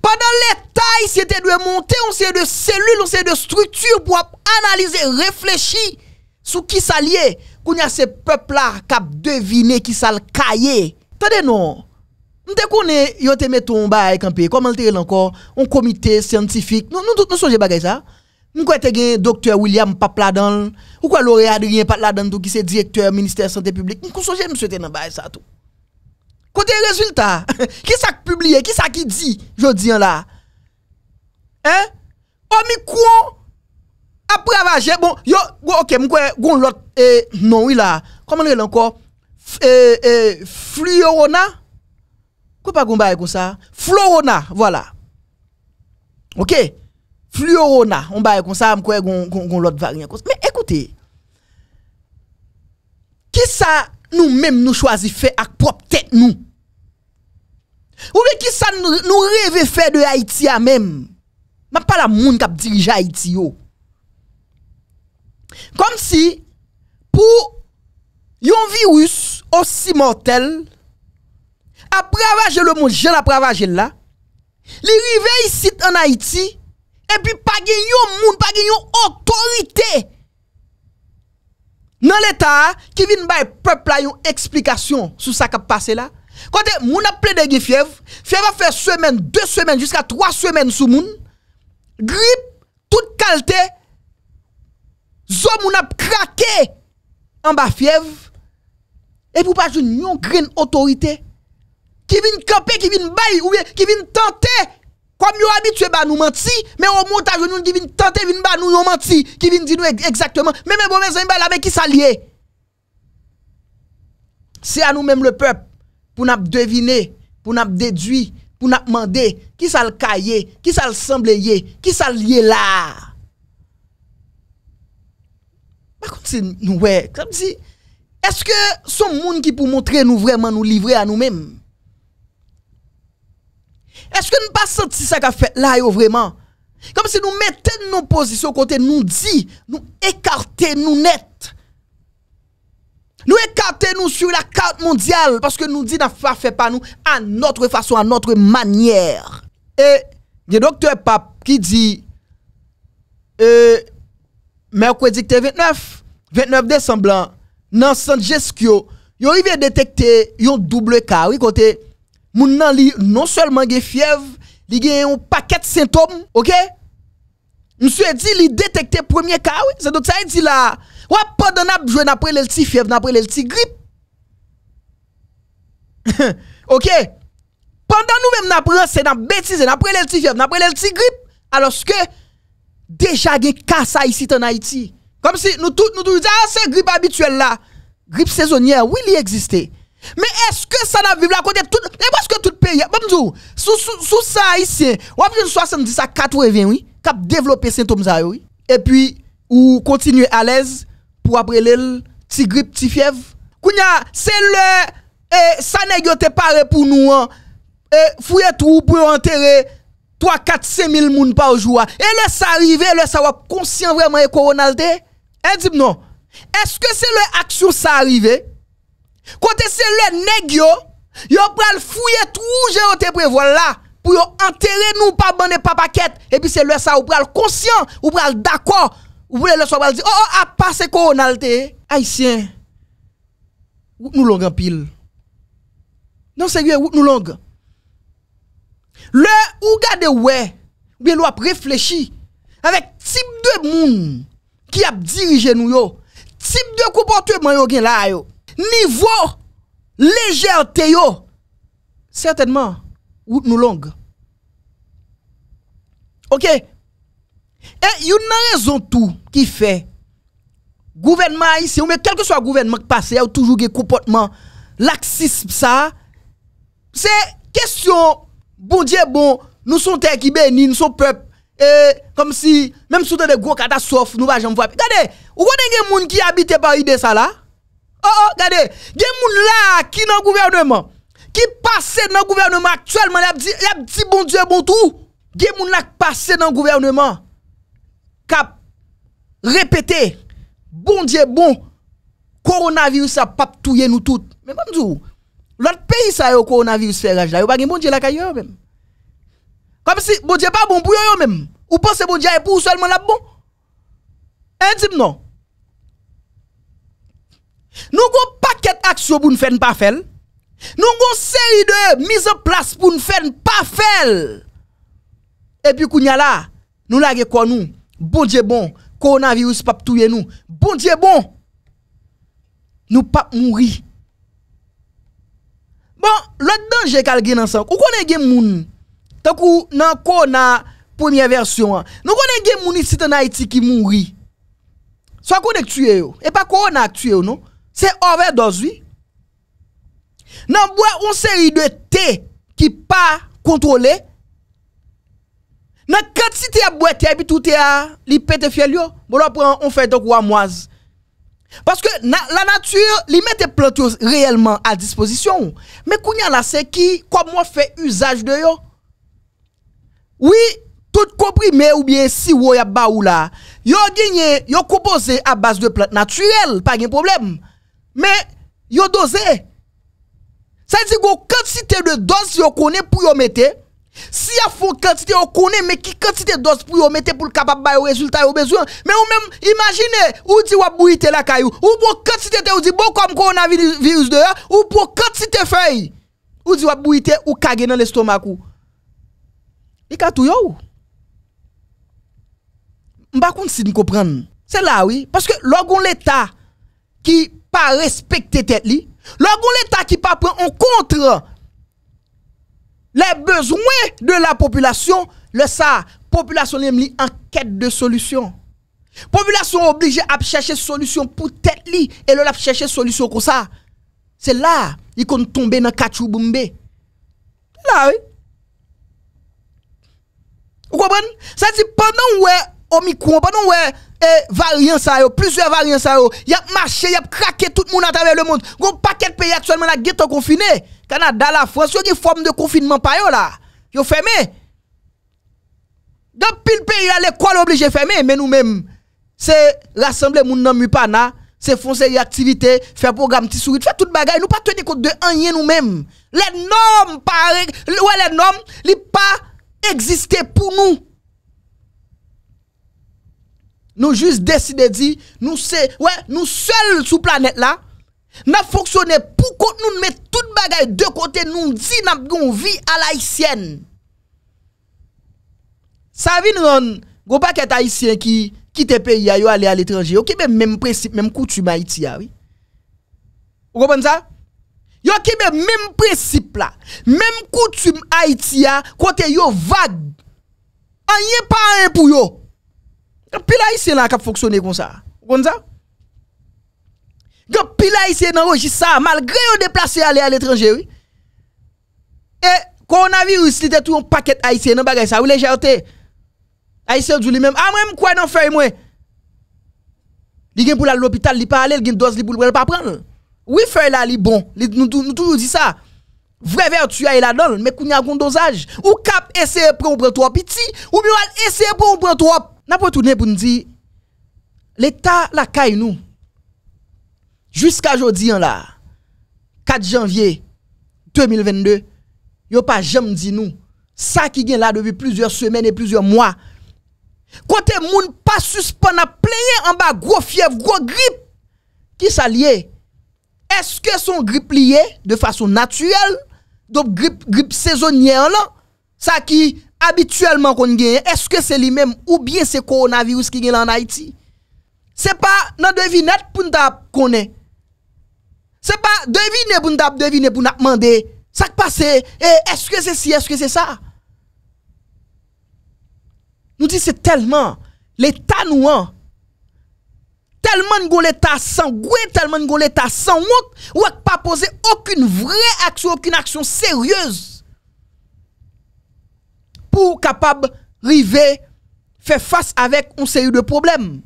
Speaker 1: Pendant les tailles, c'était de monter, on sait de cellules, on sait de structures pour analyser, réfléchir. Sous qui s'allier Qu'on y a ces peuple là qui deviner deviné qui s'al caillé. Tenez non. Nous te nous campé. Comment tire encore un comité scientifique. Nous nous nous bagay ça. Nous quoi Dr docteur William Papladan, ou quoi Laurent Adrien Papladan tout qui c'est directeur ministère santé publique. Nous sommes nous dans ça tout. Kote résultat, qui ça publié, qui ça qui dit jodi là Hein quoi Apre avache, bon, yo, bon, ok, mwen kwe goun lot, e, non wila, koman wile anko, e, e, fluorona, kwen pa goun baye kon sa, florona, wala, ok, fluorona, mwen baye kon sa, mwen kwe goun lot varyen kon sa, men ekote, ki sa nou menm nou chwazi fe ak prop tek nou, ouwe ki sa nou reve fe de Haiti a menm, nan pa la moun kap dirije Haiti yo, Comme si, pour un virus aussi mortel, après ravager le monde, je l'ai ravagé là, les ici en Haïti, et puis pas de monde, pas yon autorité dans l'État qui vient de peuple une explication sur ce qui a passé là. Quand moun a plein de fièvre, fièvre fait faire semaine, deux semaines, jusqu'à trois semaines sous moun, grippe, toute qualité, Zou moun ap krake An ba fyev E pou pa joun nou kren otorite Ki vin kope, ki vin bay Ki vin tante Kwa mi yo habi tse ba nou manti Men ou mou ta joun nou ki vin tante Vi nan ba nou yon manti Ki vin di nou ekzaktman Meme bon me zon yon bay la me ki sa liye Se an nou menm le pep Poun ap devine, poun ap dedui Poun ap mande Ki sa lkaye, ki sa lsembleye Ki sa liye la nous, Comme est-ce que son monde qui pour montrer nous vraiment nous livrer à nous-mêmes? Est-ce que nous ne pas senti ça qu'a fait là, vraiment? Comme si nous mettons nos positions côté, nous dit, nous écarter nous net. Nous écarter nous sur la carte mondiale parce que nous dit n'a fait pas nous à notre façon, à notre manière. Et le docteur Pape qui dit, euh, mercredi 29, 29 décembre, dans San yon ils ont détecté yon double cas. Oui, côté, moun nan li non seulement gen fièvre, li gen un paquet de symptômes, OK? Monsieur dit li détecté premier cas, oui. C'est donc ça il dit là. Ouais, pendant n'a joué après le petit fièvre, après le petit grippe. OK? Pendant nous même n'a c'est n'a bêtise, après le petit fièvre, après le petit grippe, alors que déjà gen kasa ici en Haïti. Comme si nous tous nous disons, ah, c'est grippe habituelle là. Grippe saisonnière, oui, il existe Mais est-ce que ça n'a vivre là côté tout et parce que tout pays bon sous sous ça ici on a 70 à 80 oui qui développer symptômes les oui et puis ou continue à l'aise pour après le petit grippe petit fièvre kounya c'est le eh, ça n'est pas pour nous hein. et eh, fouillez tout pour enterrer 3, 4, 5 000 moun par jour. Et le arrive, le sa avoir conscient vraiment yon coronalité Et eh, dit non. Est-ce que c'est action ça arrive Quand c'est le negyo, yo, pral fouye tout je te prévoir là pour enterrer nous pas bonne pas paquet et puis c'est le ça ou pral conscient ou pral d'accord ou pral le pral dit, oh, oh a ah, passé coronalte haïtien nous long en pile. Non sérieux, nous long. Le ou gade ouais, ou bien réfléchi avec type de monde qui a dirigé nous yo, type de comportement yo gen là yo, niveau légèreté yo, certainement ou nous longue. OK. Et yon nan raison tout qui fait gouvernement ici. ou mais quel que soit gouvernement qui passe, y a toujours des comportements laxisme ça. C'est question bon Dieu bon, nous sommes terre qui bénissent, nous sommes peuple. Et comme si, même sous des gros catastrophes, nous ne jamais voir. Regardez, vous voyez des gens qui habitent par de ça là? Oh, oh, regardez, des gens là qui dans le gouvernement, qui passent dans le gouvernement actuellement, ils ont dit bon Dieu bon tout. Des gens là qui passent dans le gouvernement, qui répété, bon Dieu bon, coronavirus a pas tout nous toutes. Mais bon, Lote peyi sa yo koronavirou seraj la, yo bagi moun di la kayo yo men. Kampi si moun di e pa bon pou yo yo men, ou pan se moun di a e pou sou elman la bon. Non. En tip non. Nou kon paket aksyo pou nou fen pa fel, nou kon seri de mizoplas pou nou fen pa fel. E pi koun ya la, nou la rekon nou, moun di e bon, koronavirou se pap touye nou, moun di e bon, nou pap moun ri. Bon, lòt dan jè kal gen ansan, ou konen gen mouni, tan kou nan kou na pwemye versyon an, nou konen gen mouni sit nan Haiti ki moun ri, sa konen ktue yo, e pa kou yo nan ktue yo nou, se orve do zwi, nan bwe on seri de te ki pa kontrole, nan kat si te ya bwe te, api toute ya li pete fye li yo, bwelo bon, pran on fèy to kwa mwaz, Parce que la nature, elle met des plantes réellement à disposition. Mais a là, c'est qui, moi fait usage de yo? Oui, tout comprimé ou bien si vous avez ba ou là, yo gagné, yo composé à base de plantes naturelles, pas de problème. Mais yo dosé. Ça veut dire que quantité de doses yo connaît pour yo mettre Si ya foun katite yo kone, me ki katite dos pou yo mete pou l kapap bayo rezultat yo bezwen Men yo men imagine, ou di wap bouyite la kayo Ou pou katite te ou di bon kom koronavirus de yo Ou pou katite fey Ou di wap bouyite ou kage nan l estomak ou E katou yo ou Mbakoun si di kopren Se la oui, paske logon leta ki pa respekte tet li Logon leta ki pa pren, on kontre les besoins de la population, le ça, population li en quête de solutions. Population obligée à chercher solution pour tête li et le la chercher solution comme ça. C'est là il ont tomber dans Boumbe. Là oui. Vous comprenez Ça dit pendant est Omicron, pendant où est eh, variant ça plusieurs variants ça Il y a marché, y a craqué tout le monde à travers le monde. Gon paquet de pays actuellement la sont confiné. Canada, la France, sur des forme de confinement yo là. Yo fermé. Dans pile pays à l'école obligé fermer mais nous-mêmes c'est rassembler moun nan mupana, c'est foncer les activités, faire programme petit sourire, faire toute bagaille, nous pas tenir compte de rien nous-mêmes. Les normes pareil, ouais les normes, li pas exister pour nous. Nous juste décider dit nous c'est ouais, nous seuls sous planète là Na foksyone pou kote nou nme tout bagay de kote nou mdi nan bi yon vi al Haitien. Savi nou yon, gwa pa ket Haitien ki tepe ya yo ale al etranje, yo kibe menm precipe, menm koutume Haitia, ah, oui. O konza? Yo kibe menm precipe la, menm koutume Haitia, kote yo vague. Anye pa anye pou yo. Pila Haitien la kap foksyone konza. O konza? Gyo pil a isye nan wou jisa, malgre yon deplase ale al etranje wou. E, koronavirus li de tou yon paket a isye nan bagay sa, wou le jayote? A isye ou djou li menm, amwen mkwa nan fèy mwen? Li gen pou la l'hôpital li pa ale, li gen dos li pou lwen pa pran lè? Ou yon fèy la li bon? Li nou tou yon di sa? Vre ver tu a yon e la don, mwen koun yon koun dosaj? Ou kap ese pre ou pre to wop iti? Ou mwen wad ese pre ou pre to wop? Nan pou tounen pou nou di, l'Etat la kay nou, Jusqu'à aujourd'hui, hein, là, 4 janvier 2022, yo pas jamais dit nous. Ça qui vient là depuis plusieurs semaines et plusieurs mois. Côté moun pas suspend à en bas gros fièvre, gros grippe qui s'allie. Est-ce que son grippe lié de façon naturelle donc grippe grippe saisonnière là ça qui habituellement qu'on gagne est-ce que c'est lui-même ou bien c'est coronavirus qui gagne en Haïti? C'est pas dans devinette pour nous connaître. C'est pas deviner pour nous deviner pour nous demander. Ça qui passe, est-ce que c'est ci, est-ce que c'est ça? Nous disons c'est tellement l'État nous Tellement de l'État sans tellement de l'État sans honte, ou pas poser aucune vraie action, aucune action sérieuse pour capable arriver faire face avec un série de problèmes.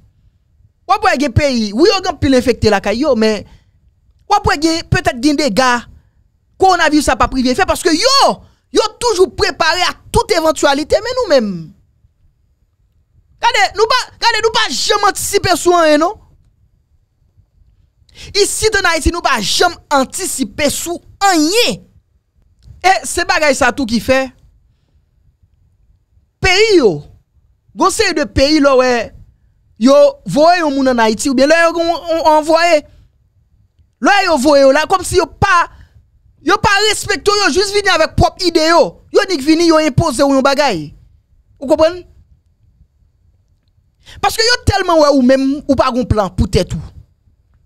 Speaker 1: Ou pas un pays, oui, on peut l'infecter là la caillou, mais Wapwe peutet gen dega koronavir sa pa privye fe paske yo, yo toujou prepare a tout eventualite men nou men. Gade, nou pa jem antisipe sou anye, no? Isi de Naiti, nou pa jem antisipe sou anye. E, se bagay sa tou ki fe? Peyi yo, gosey de peyi lo we, yo voye yon mounan Naiti ou bien le yon envoye Là, yo voyez là comme si yo pas yo pas respecté yo juste venu avec propre idée yo. Yo nik vini yo imposer ou yon bagay. Vous comprenez Parce que yo tellement ouais ou même ou pas un plan pour tête ou.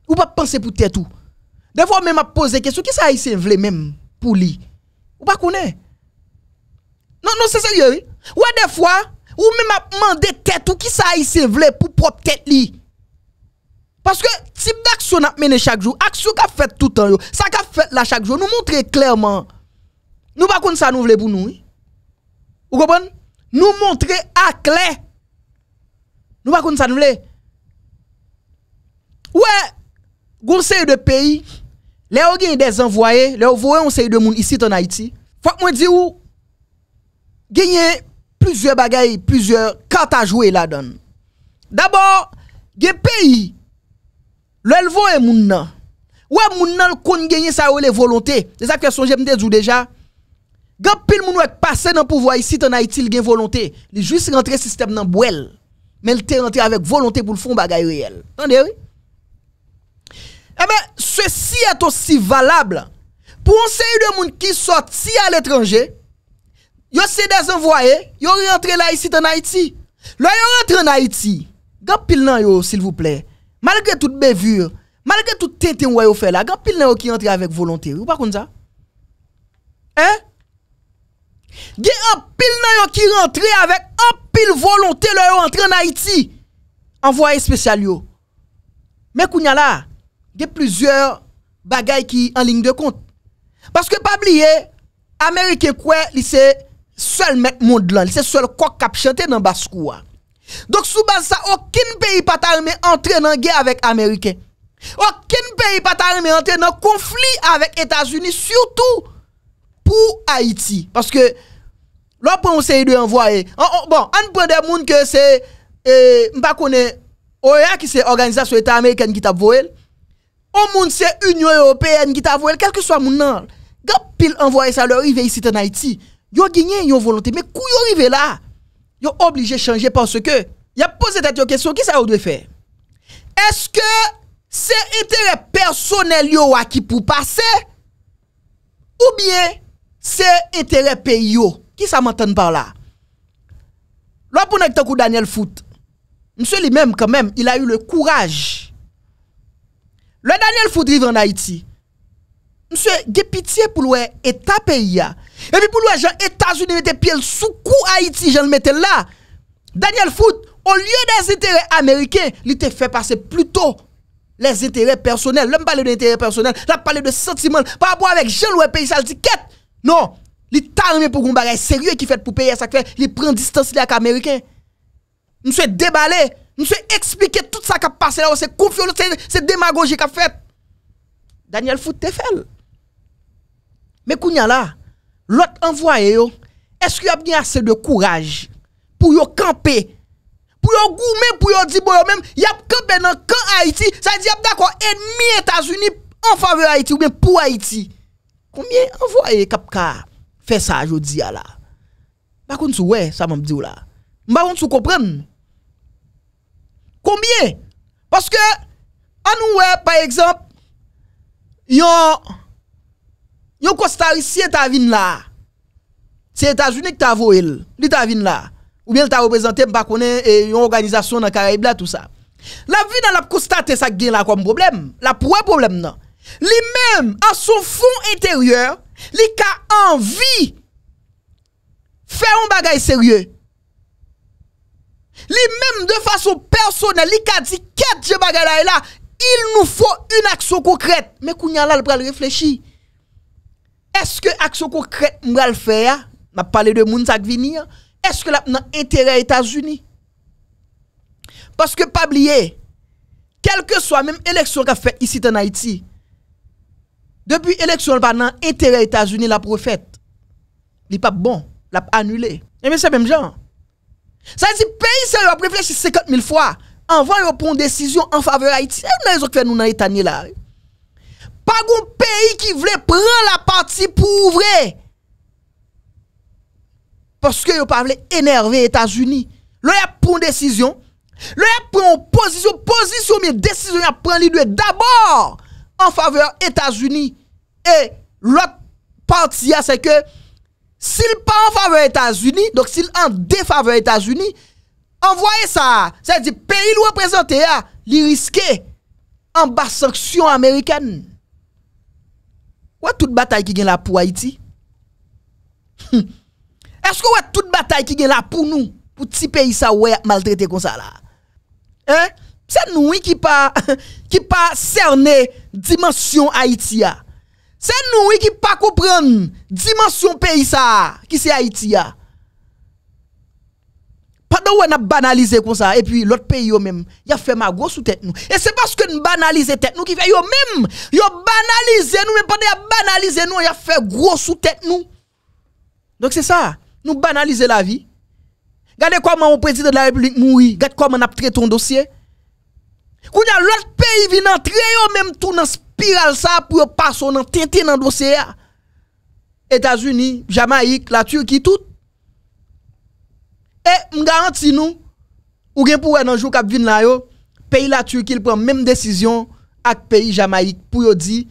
Speaker 1: Ou pas penser pour tête ou Des fois même a poser question qui ça se vle même pour lui. Ou pas connaît. Non non c'est sérieux. Oui? des fois ou même a demander tête ou qui ça se vle pour propre tête parce que type d'action a mené chaque jour, action qu'a fait tout le temps, ça qu'a fait là chaque jour, nous montrer clairement. Nous pas ça nous voulons pour nous. Vous comprenez Nous montrer à clé. Nous pas ça nous voulons. Ouais, conseil de pays, les gens des envoyés, les envoyés un de monde ici en Haïti. Faut que moi dise où a plusieurs bagailles, plusieurs cartes à jouer là-dedans. D'abord, des pays le vo est moun nan. Ouè moun nan volonté kon genye sa ou le volonté. Les sa kwen son mte djou déjà. Gap pile moun wèk passe nan pouvoir ici en Haïti itil gen volonté. Li le rentre système nan bouel. Mais il est rentre avec volonté pour le fond bagay réel. Tande Eh bien, ceci est aussi valable pour un série de monde qui sorti à l'étranger. Yo c'est des envoyés, yo rentré là ici en Haïti. Le yo rentré en Haïti. Gap pile nan yo s'il vous plaît. Malikre tout bevur, malikre tout tenten wè yo fè la, gen apil nan yo ki rentre avèk volontè. Ou pa koun sa? Eh? Gen apil nan yo ki rentre avèk apil volontè lè yo rentre nan Haiti. Anvoye spesyal yo. Mè kou nyan la, gen plizyeur bagay ki an ling de kont. Paske pa bliye, Amerike kwe, li se sol mèk moun dlan, li se sol kwa kap chante nan baskou wè. Donc, sous base ça, aucun pays pas armé entrer dans guerre avec Américains. Aucun pays pas armé entrer dans conflit avec États-Unis, surtout pour Haïti. Parce que, là, on essaye de envoyer. Bon, on prend des gens que c'est, euh, pas connais OEA qui c'est organisation État américaine qui t'a voué. On monde c'est l'Union européenne qui t'a voué, quel que soit mon nom. quand pile envoyer ça leur arrive ici en Haïti. Yo gagné une volonté, mais quand ils arrivent là yo obligé de changer parce que y a posé cette question qui ça doit faire est-ce que c'est intérêt personnel yo qui pour passer ou bien c'est intérêt pays qui ça m'entend par là Là pour Daniel Foot monsieur lui-même quand même il a eu le courage le Daniel Foot vivre en Haïti monsieur gè pitié pour l'état pays et puis pour les États-Unis mettaient pied sous coup Haïti, je le mettais là. Daniel Foot, au lieu des intérêts américains, il te fait passer plutôt les intérêts personnels. L'homme parle d'intérêts personnels, il parle de sentiments par rapport avec Jean-Louis Pays ticket. Non, il t'arme pour un bagage sérieux qui fait pour payer ça fait, il prend distance avec Américains. Nous sommes déballés, nous sommes expliqué tout ça qui a passé là, c'est confiant, c'est démagogie qu'a fait. Daniel Foot te fait. Mais y a là, Lot envoye yo Eski ap ni ase de kouraj Pou yo kampe Pou yo gou bon, men, pou yo di bo yo men Yap kampe nan kan Haiti Sa di yap dako en mi Etasuni En fave Haiti ou men pou Haiti Koumye envoye kap ka Fe sa jodi ya la Mbakoun sou we, sa mam di ou la Mbakoun sou kompren Koumye Paske an ou we Par exemple Yon Yon kostari si e ta vin la. Se e ta jouni ki ta avou el. Li ta vin la. Ou bien ta reprezentem bako ne yon organizasyon nan Karaybla tout sa. La vin an ap kostate sa gen la kom problem. La pouè problem nan. Li men a son fon interyeur. Li ka anvi. Fè yon bagay serye. Li men de fason personel. Li ka diket yon bagay la. Il nou fò yon aksyon konkret. Mè kounyan la le pral reflechi. Eske akso kou kret mga l fè ya, map pale de moun sa gvinir, eske lap nan enterre Etats-Unis? Paske pab liye, kelke so a menm eleksyon ka fè isi tan Haiti, debi eleksyon l pa nan enterre Etats-Unis, lap refèt, li pa bon, lap anulè. Emen se pèm jan. Sa zi peyi se yo ap refè chise 50.000 fwa, anvan yo pon desisyon an faveur Haiti, e mnen yo fè nou nan Etats-Unis la rè. Pagoun peyi ki vle pran la parti pou ouvre Porske yo pa vle enerve Etasuni Lo yap proun desisyon Lo yap proun posisyon Posisyon miye desisyon Ya pran li dwe dabor An faveur Etasuni E lot parti ya seke Sil pa an faveur Etasuni Dok sil an defaveur Etasuni Anvoye sa Se di peyi lwè prezante ya Li riske An basoksyon Amerikanen Ou toute bataille qui est là pour Haïti? Hmm. Est-ce que ou toute bataille qui est là pour nous? Pour petit pays ça ou maltraité comme ça là? Hein? C'est nous qui pas qui pas cerner dimension Haïti C'est nous qui pas comprendre dimension pays ça qui c'est Haïti pendant on a banalisé comme ça, et puis l'autre pays, même, il a fait ma grosse sous tête nous. Et c'est parce que nous banalisons tête nous qui fait, yo même, yo banalisé nous, mais pendant banalisé nous, il a fait gros sous tête nous. Donc c'est ça, nous banaliser la vie. Regardez comment le président de la République mourit, regardez comment on a traité ton dossier. Quand l'autre pays vient entrer, yo même tout dans spirale ça pour passer dans le dans dossier. États-Unis, Jamaïque, la Turquie, tout. Et je garantis nous, ou gen pour un jour là, le pays la Turquie prend même décision ak pays Jamaïque pour dire,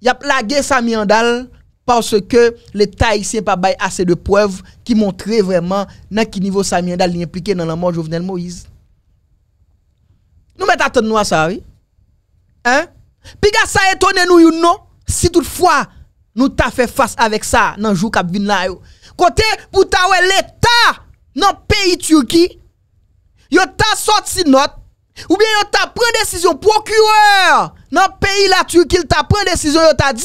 Speaker 1: y a plagué Sami Andal parce que l'État haïtien pas bail assez de preuves qui montrent vraiment nan quel niveau Sami Andal est impliqué dans la mort de Jovenel Moïse. Nous mettons attendre nous à ça, oui. Hein? Puis ça étonne nous, you know, si toutefois nous t'a fait face avec ça dans jour qui vient là. Côté pour l'État dans le pays Turquie, yo ta sorti note, ou bien yo ta pris décision, procureur, dans le pays la Turquie, il t'a pris décision, yo ta dit,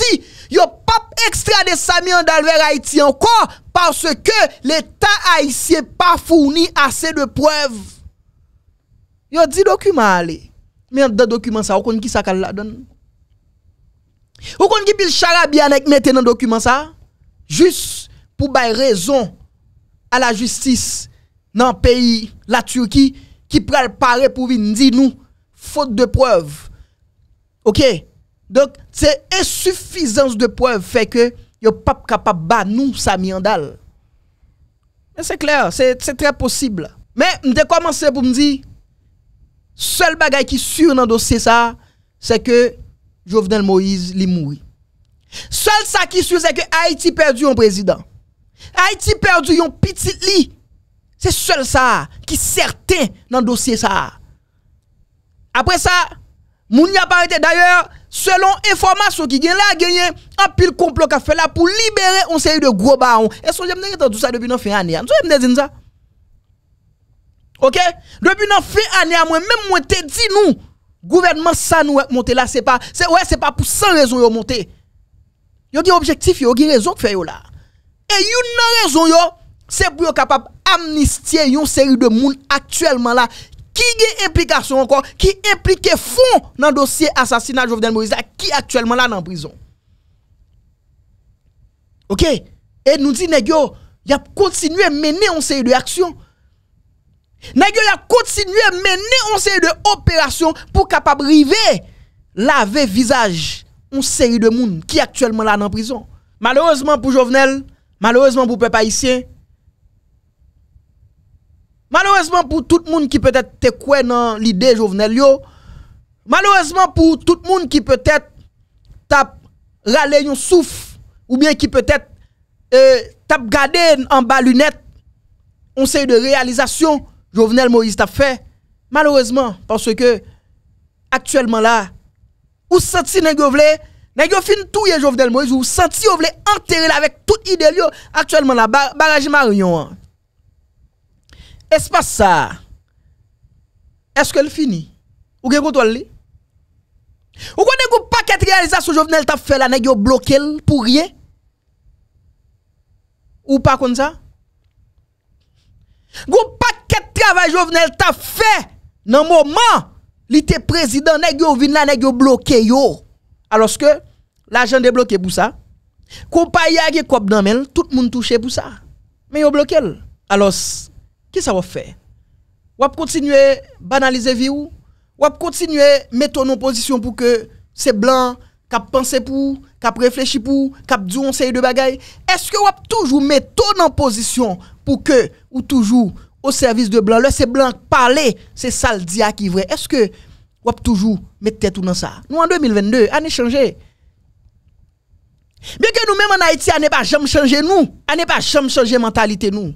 Speaker 1: yo pas extrader de Andal vers Haïti encore, parce que l'État haïtien pas fourni assez de preuves. Yo dit document allez. Mais dans document ça, on qui ça qu'elle la donne. On connaît qui pil charabia avec mette dans document ça juste pour bay raison a la justis nan peyi la Turki ki prepare pou vi ndi nou fote de preuve. Ok? Donk, se esufizans de preuve feke yo pap kapap ba nou sa mi andal. Se kler, se tre posibla. Men, m de komanse pou m di, sol bagay ki sur nan dosi sa, se ke Jovenel Moise li moui. Sol sa ki sur se ke Haiti perdu an prezident. Haïti perdu yon petit lit. C'est seul ça qui certain dans le dossier ça. Après ça, pas parité d'ailleurs, selon information qui gen là, gagné un pile complot qu'a fait là pour libérer un série de gros barons. Et son j'aime dire tout ça depuis non fin année. Nous avez dire ça. OK Depuis non fin année moi même moi te dit nous gouvernement ça nous monter là c'est pas c'est ouais c'est pas pour sans raison yo monter. Yo gen objectif yo gen raison que fait yo là. Et une raison, c'est pour capable amnistier une série de monde actuellement là qui a implication encore, qui implique fond dans le dossier assassinat de Jovenel Moïse, qui actuellement là dans prison. Ok? Et nous dit, que il a continué à mener une série d'actions. il a continué à mener une série d'opérations pour capable arriver laver visage une série de monde qui actuellement là dans prison. Malheureusement pour Jovenel, Malheureusement pour peuple haïtien, malheureusement pour tout le monde qui peut-être te quoi dans l'idée Jovenel yo, malheureusement pour tout le monde qui peut-être tape râlé un souffle ou bien qui peut-être euh, garder gardé en bas lunette on sait de réalisation Jovenel Moïse t'a fait malheureusement parce que actuellement là ou senti nèg Nèg yo fin touye Jovenel Moïse ou senti yo vle enterrer avec toute idée yo actuellement la barrage Marion. Hein. Espace ça. Est-ce qu'elle finit Ou gen contrôle li? Ou connaît go paquet réalisation Jovenel t'a fait là nèg yo bloqué pour rien? Ou pas comme ça? Go paquet travail Jovenel t'a fait dans moment li était président nèg yo vin là nèg yo bloqué yo. Alors que l'argent débloqué pour ça, compagnie a qui cop dans tout le monde touché pour ça. Mais est bloqué. Alors, qu'est-ce ça va faire On va continuer à banaliser vie ou On va continuer à mettre en position pour que ces blancs qui pensent pour, qui réfléchissent pour, qui disent on de bagaille. Est-ce que on toujours mettre en position pour que ou toujours au service de blancs, là ces blancs parler, c'est ça le dia qui est vrai. Est-ce que ou toujours mettre tête dans ça. Nous en 2022, année changé. Bien que nous-mêmes en Haïti, on n'est pas jamais changé nous. On n'est pas jamais changé mentalité nous.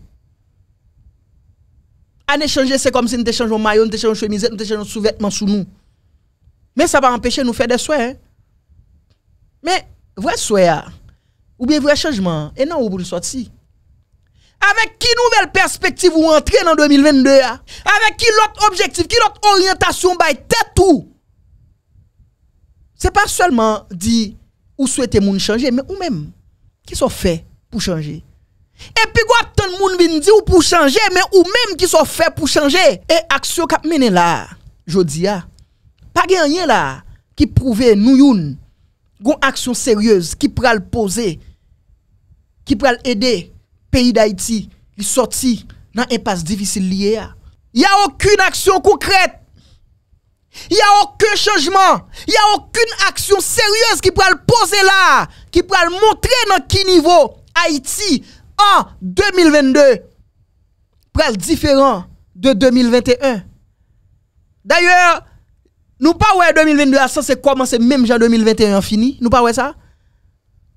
Speaker 1: On changé, c'est comme si nous changeons maillot, nous changeons chemise, nous changeons sous-vêtements sous nous. Mais ça va empêcher nous faire des souhaits. Hein. Mais vrai souhait, ah. ou bien vrai changement, et non, au bout de avec qui nouvelle perspective vous entrez dans 2022 Avec qui l'autre objectif, qui l'autre orientation by tête tout C'est pas seulement dit ou souhaitez moun changer, mais ou même qui sont fait pour changer. Et puis quoi tant monde vient dire ou pour changer, mais ou même qui sont fait pour changer et action a, mené là, Jodia a pas rien là qui prouve nous youn une action sérieuse qui pral poser qui pral aider pays d'Haïti qui sorti dans un impasse difficile lié. Il n'y a aucune action concrète. Il n'y a aucun changement. Il n'y a aucune action sérieuse qui pourrait le poser là, qui pourrait le montrer dans quel niveau Haïti en 2022 pourrait différent de 2021. D'ailleurs, nous pas ouais 2022 ça c'est c'est même genre 2021 fini, nous pas ouais ça.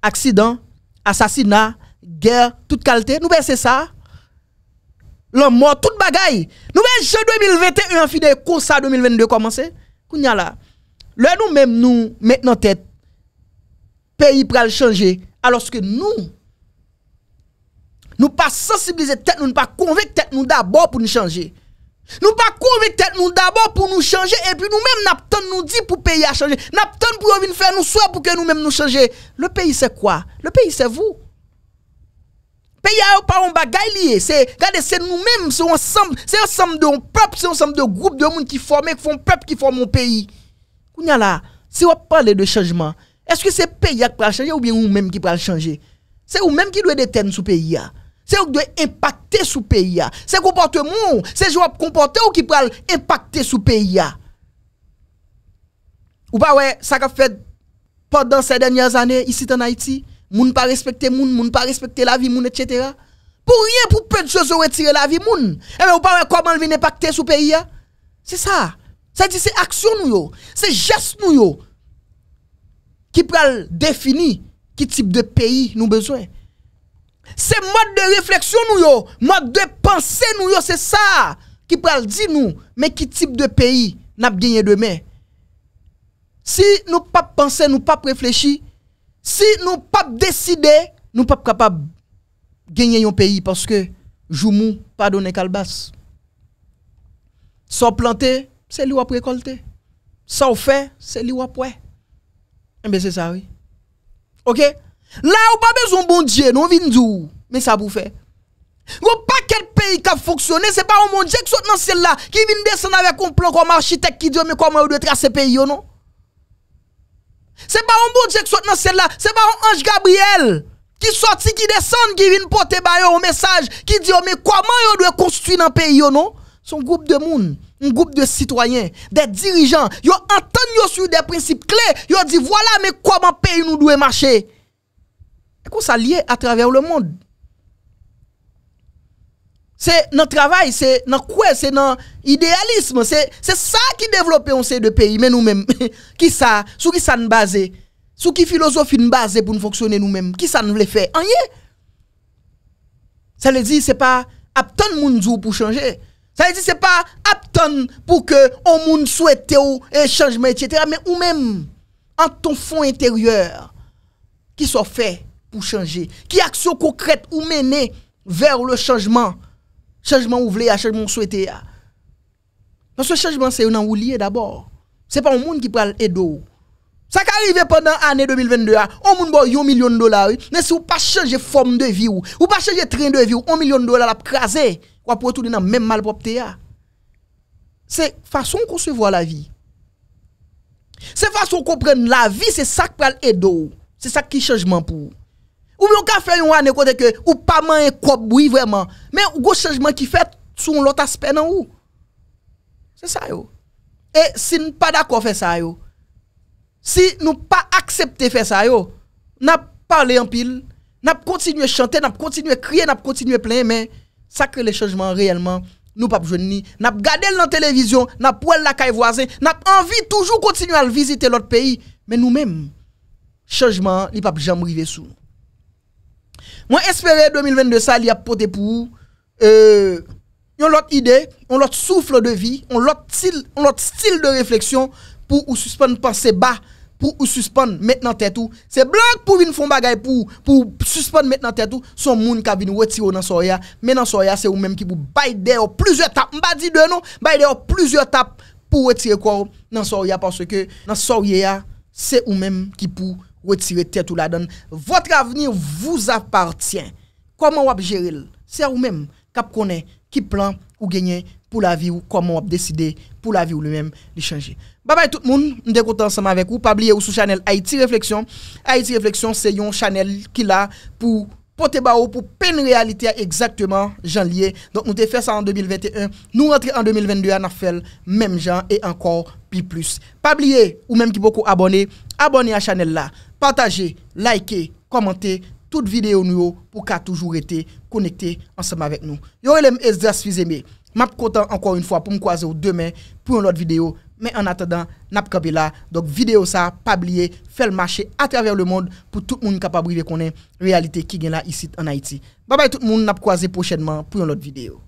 Speaker 1: Accident, assassinat, guerre, toute qualité. Nous c'est ça. L'homme mort, toute bagaille. Nous jeu 2021 en fin ça 2022 commencé. a là. Le nous même nous maintenant tête pays pral changer alors que nous nous pas sensibiliser tête nous pas convaincre tête nous d'abord pour nous changer. Nous pas convaincre tête nous d'abord pour nous changer et puis nous-mêmes nous dit pour pays à changer. N'attend pour nous faire nous soi pour que nous-mêmes nous changer. Le pays c'est quoi Le pays c'est vous. Pays a pas un bagaille lié. C'est, nous-mêmes, c'est ensemble, c'est ensemble de peuple, c'est ensemble de groupe de monde qui forment, qui font peuple, qui forment un pays. Kounya là, si on parle de changement, est-ce que c'est pays qui va changer ou bien nous-mêmes qui va changer? C'est vous-même qui doit déterminer sous pays C'est vous qui doit impacter sous pays C'est comportement, c'est joie comporter ou qui va impacter sous pays Ou pas ouais, ça qu'a fait pendant ces dernières années ici en Haïti? moun pas respecter moun, moun pas respecter la vie moun, etc. Pour rien, pour peu de choses, retirer la vie moun. Et eh bien, vous pas comment elle vient impacter sous pays, hein? C'est ça. Ça dit, c'est action nous, c'est geste nous, qui peut définir quel type de pays nous besoin. C'est mode de réflexion nous, mode de pensée nous, c'est ça qui peut dit nous, mais quel type de pays n'a gagné demain. Si nous pas penser, nous pas réfléchir, si nous pas décider, nous pas capable gagner un pays parce que Joumou pas donné calbas. Sans planter, c'est lui qui récolter. Sans faire, c'est lui qui Eh Mais c'est ça oui. OK Là on pas besoin de bon Dieu, nous de dou, mais ça pour faire. On pas quel pays qui a fonctionné, c'est pas un bon Dieu qui saute dans ciel là, qui vient descendre avec un plan comme architecte qui dit mais comment on doit tracer pays non c'est pas un bon Dieu qui sort dans celle-là, c'est pas un ange Gabriel qui sortit, qui descend, qui vient porter un message, qui dit, oh, mais comment on doit construire un pays, non? Son groupe de monde, un groupe de citoyens, des dirigeants, ils entendent sur des principes clés, ils dit, voilà, mais comment pays nous doit marcher? Et qu'on ça à travers le monde. C'est notre travail, c'est notre quoi, c'est dans idéalisme, C'est ça qui développe ces deux pays, mais nous-mêmes. qui ça, sur qui ça nous base, sur qui philosophie nous base pour nous fonctionner nous-mêmes, qui ça nous fait, faire. Rien. Ça veut dire, c'est pas attendre monde pour changer. Ça veut dire, c'est pas attendre pour que on monde souhaite un changement, etc. Mais ou même, en ton fond intérieur, qui soit fait pour changer, qui action concrète ou mener vers le changement. Changement vous changement souhaité. Parce que changement, c'est un lié d'abord. Ce n'est pas un monde qui prend edo Ça qui arrive pendant l'année 2022, on ah, monde bo 1 million de dollars, mais si vous pas changer forme de vie ou, pas changer train de vie un 1 million de dollars l'a craser, ou pour retourner dans même malpropreté. Ah. C'est façon qu'on se voit la vie. C'est façon qu'on comprendre la vie, c'est ça qui prend l'aide. C'est ça qui changement pour. Ou bien, on fait une année côté que, ou pas manger quoi bruit vraiment. Mais, ou un changement qui fait sur l'autre aspect, non, C'est ça, yo. Et si nous pas d'accord faire ça, yo. Si nous pas accepter faire ça, yo. N'a parlé en pile, n'a continué à chanter, n'a continué à crier, n'a continué à plaindre, mais ça crée le changement réellement nous pas jeunes n'a regarder la télévision n'a voir la caille voisin n'a envie toujours continuer à visiter l'autre pays mais nous-mêmes changement il pas jamais arriver sous Mwen espere 2022 sa li ap pote pou yon lot ide, yon lot souffle de vi, yon lot stil de refleksyon pou ou suspon panse ba, pou ou suspon met nan tetou. Se blan pou vin fon bagay pou suspon met nan tetou, son moun ka vin weti ou nan soya. Men nan soya se ou menm ki pou bayde ou plizye tap, mba di de nou, bayde ou plizye tap pou weti e kou nan soya. Nan soya se ou menm ki pou. retirer tête ou la donne. Votre avenir vous appartient. Comment vous gérer C'est vous-même qui connaît qui plan ou gagner pour la vie ou comment vous décider pour la vie ou lui-même de changer. Bye bye tout le monde, nous sommes ensemble avec vous. Pas oublier ou sous channel Haïti Réflexion. Haïti Réflexion, c'est un channel qui là pour porter pour peine réalité exactement janvier. Donc nous avons fait ça en 2021, nous rentrons en 2022 à Nafel même genre et encore puis plus. Pas oublier, ou même qui beaucoup abonné, abonnez à la chaîne là, partagez, likez, commentez toute vidéo nous pour qu'à toujours été connecté ensemble avec nous. Yo elem Esdras Fizeme, m'a content encore une fois pour me croiser demain pour une autre vidéo. Mais en attendant, n'a pas là. Donc vidéo ça, pas oublier, fait le marché à travers le monde pour tout le monde capable de connaître la réalité qui est là ici en Haïti. Bye bye tout le monde, n'a croisé prochainement pour une autre vidéo.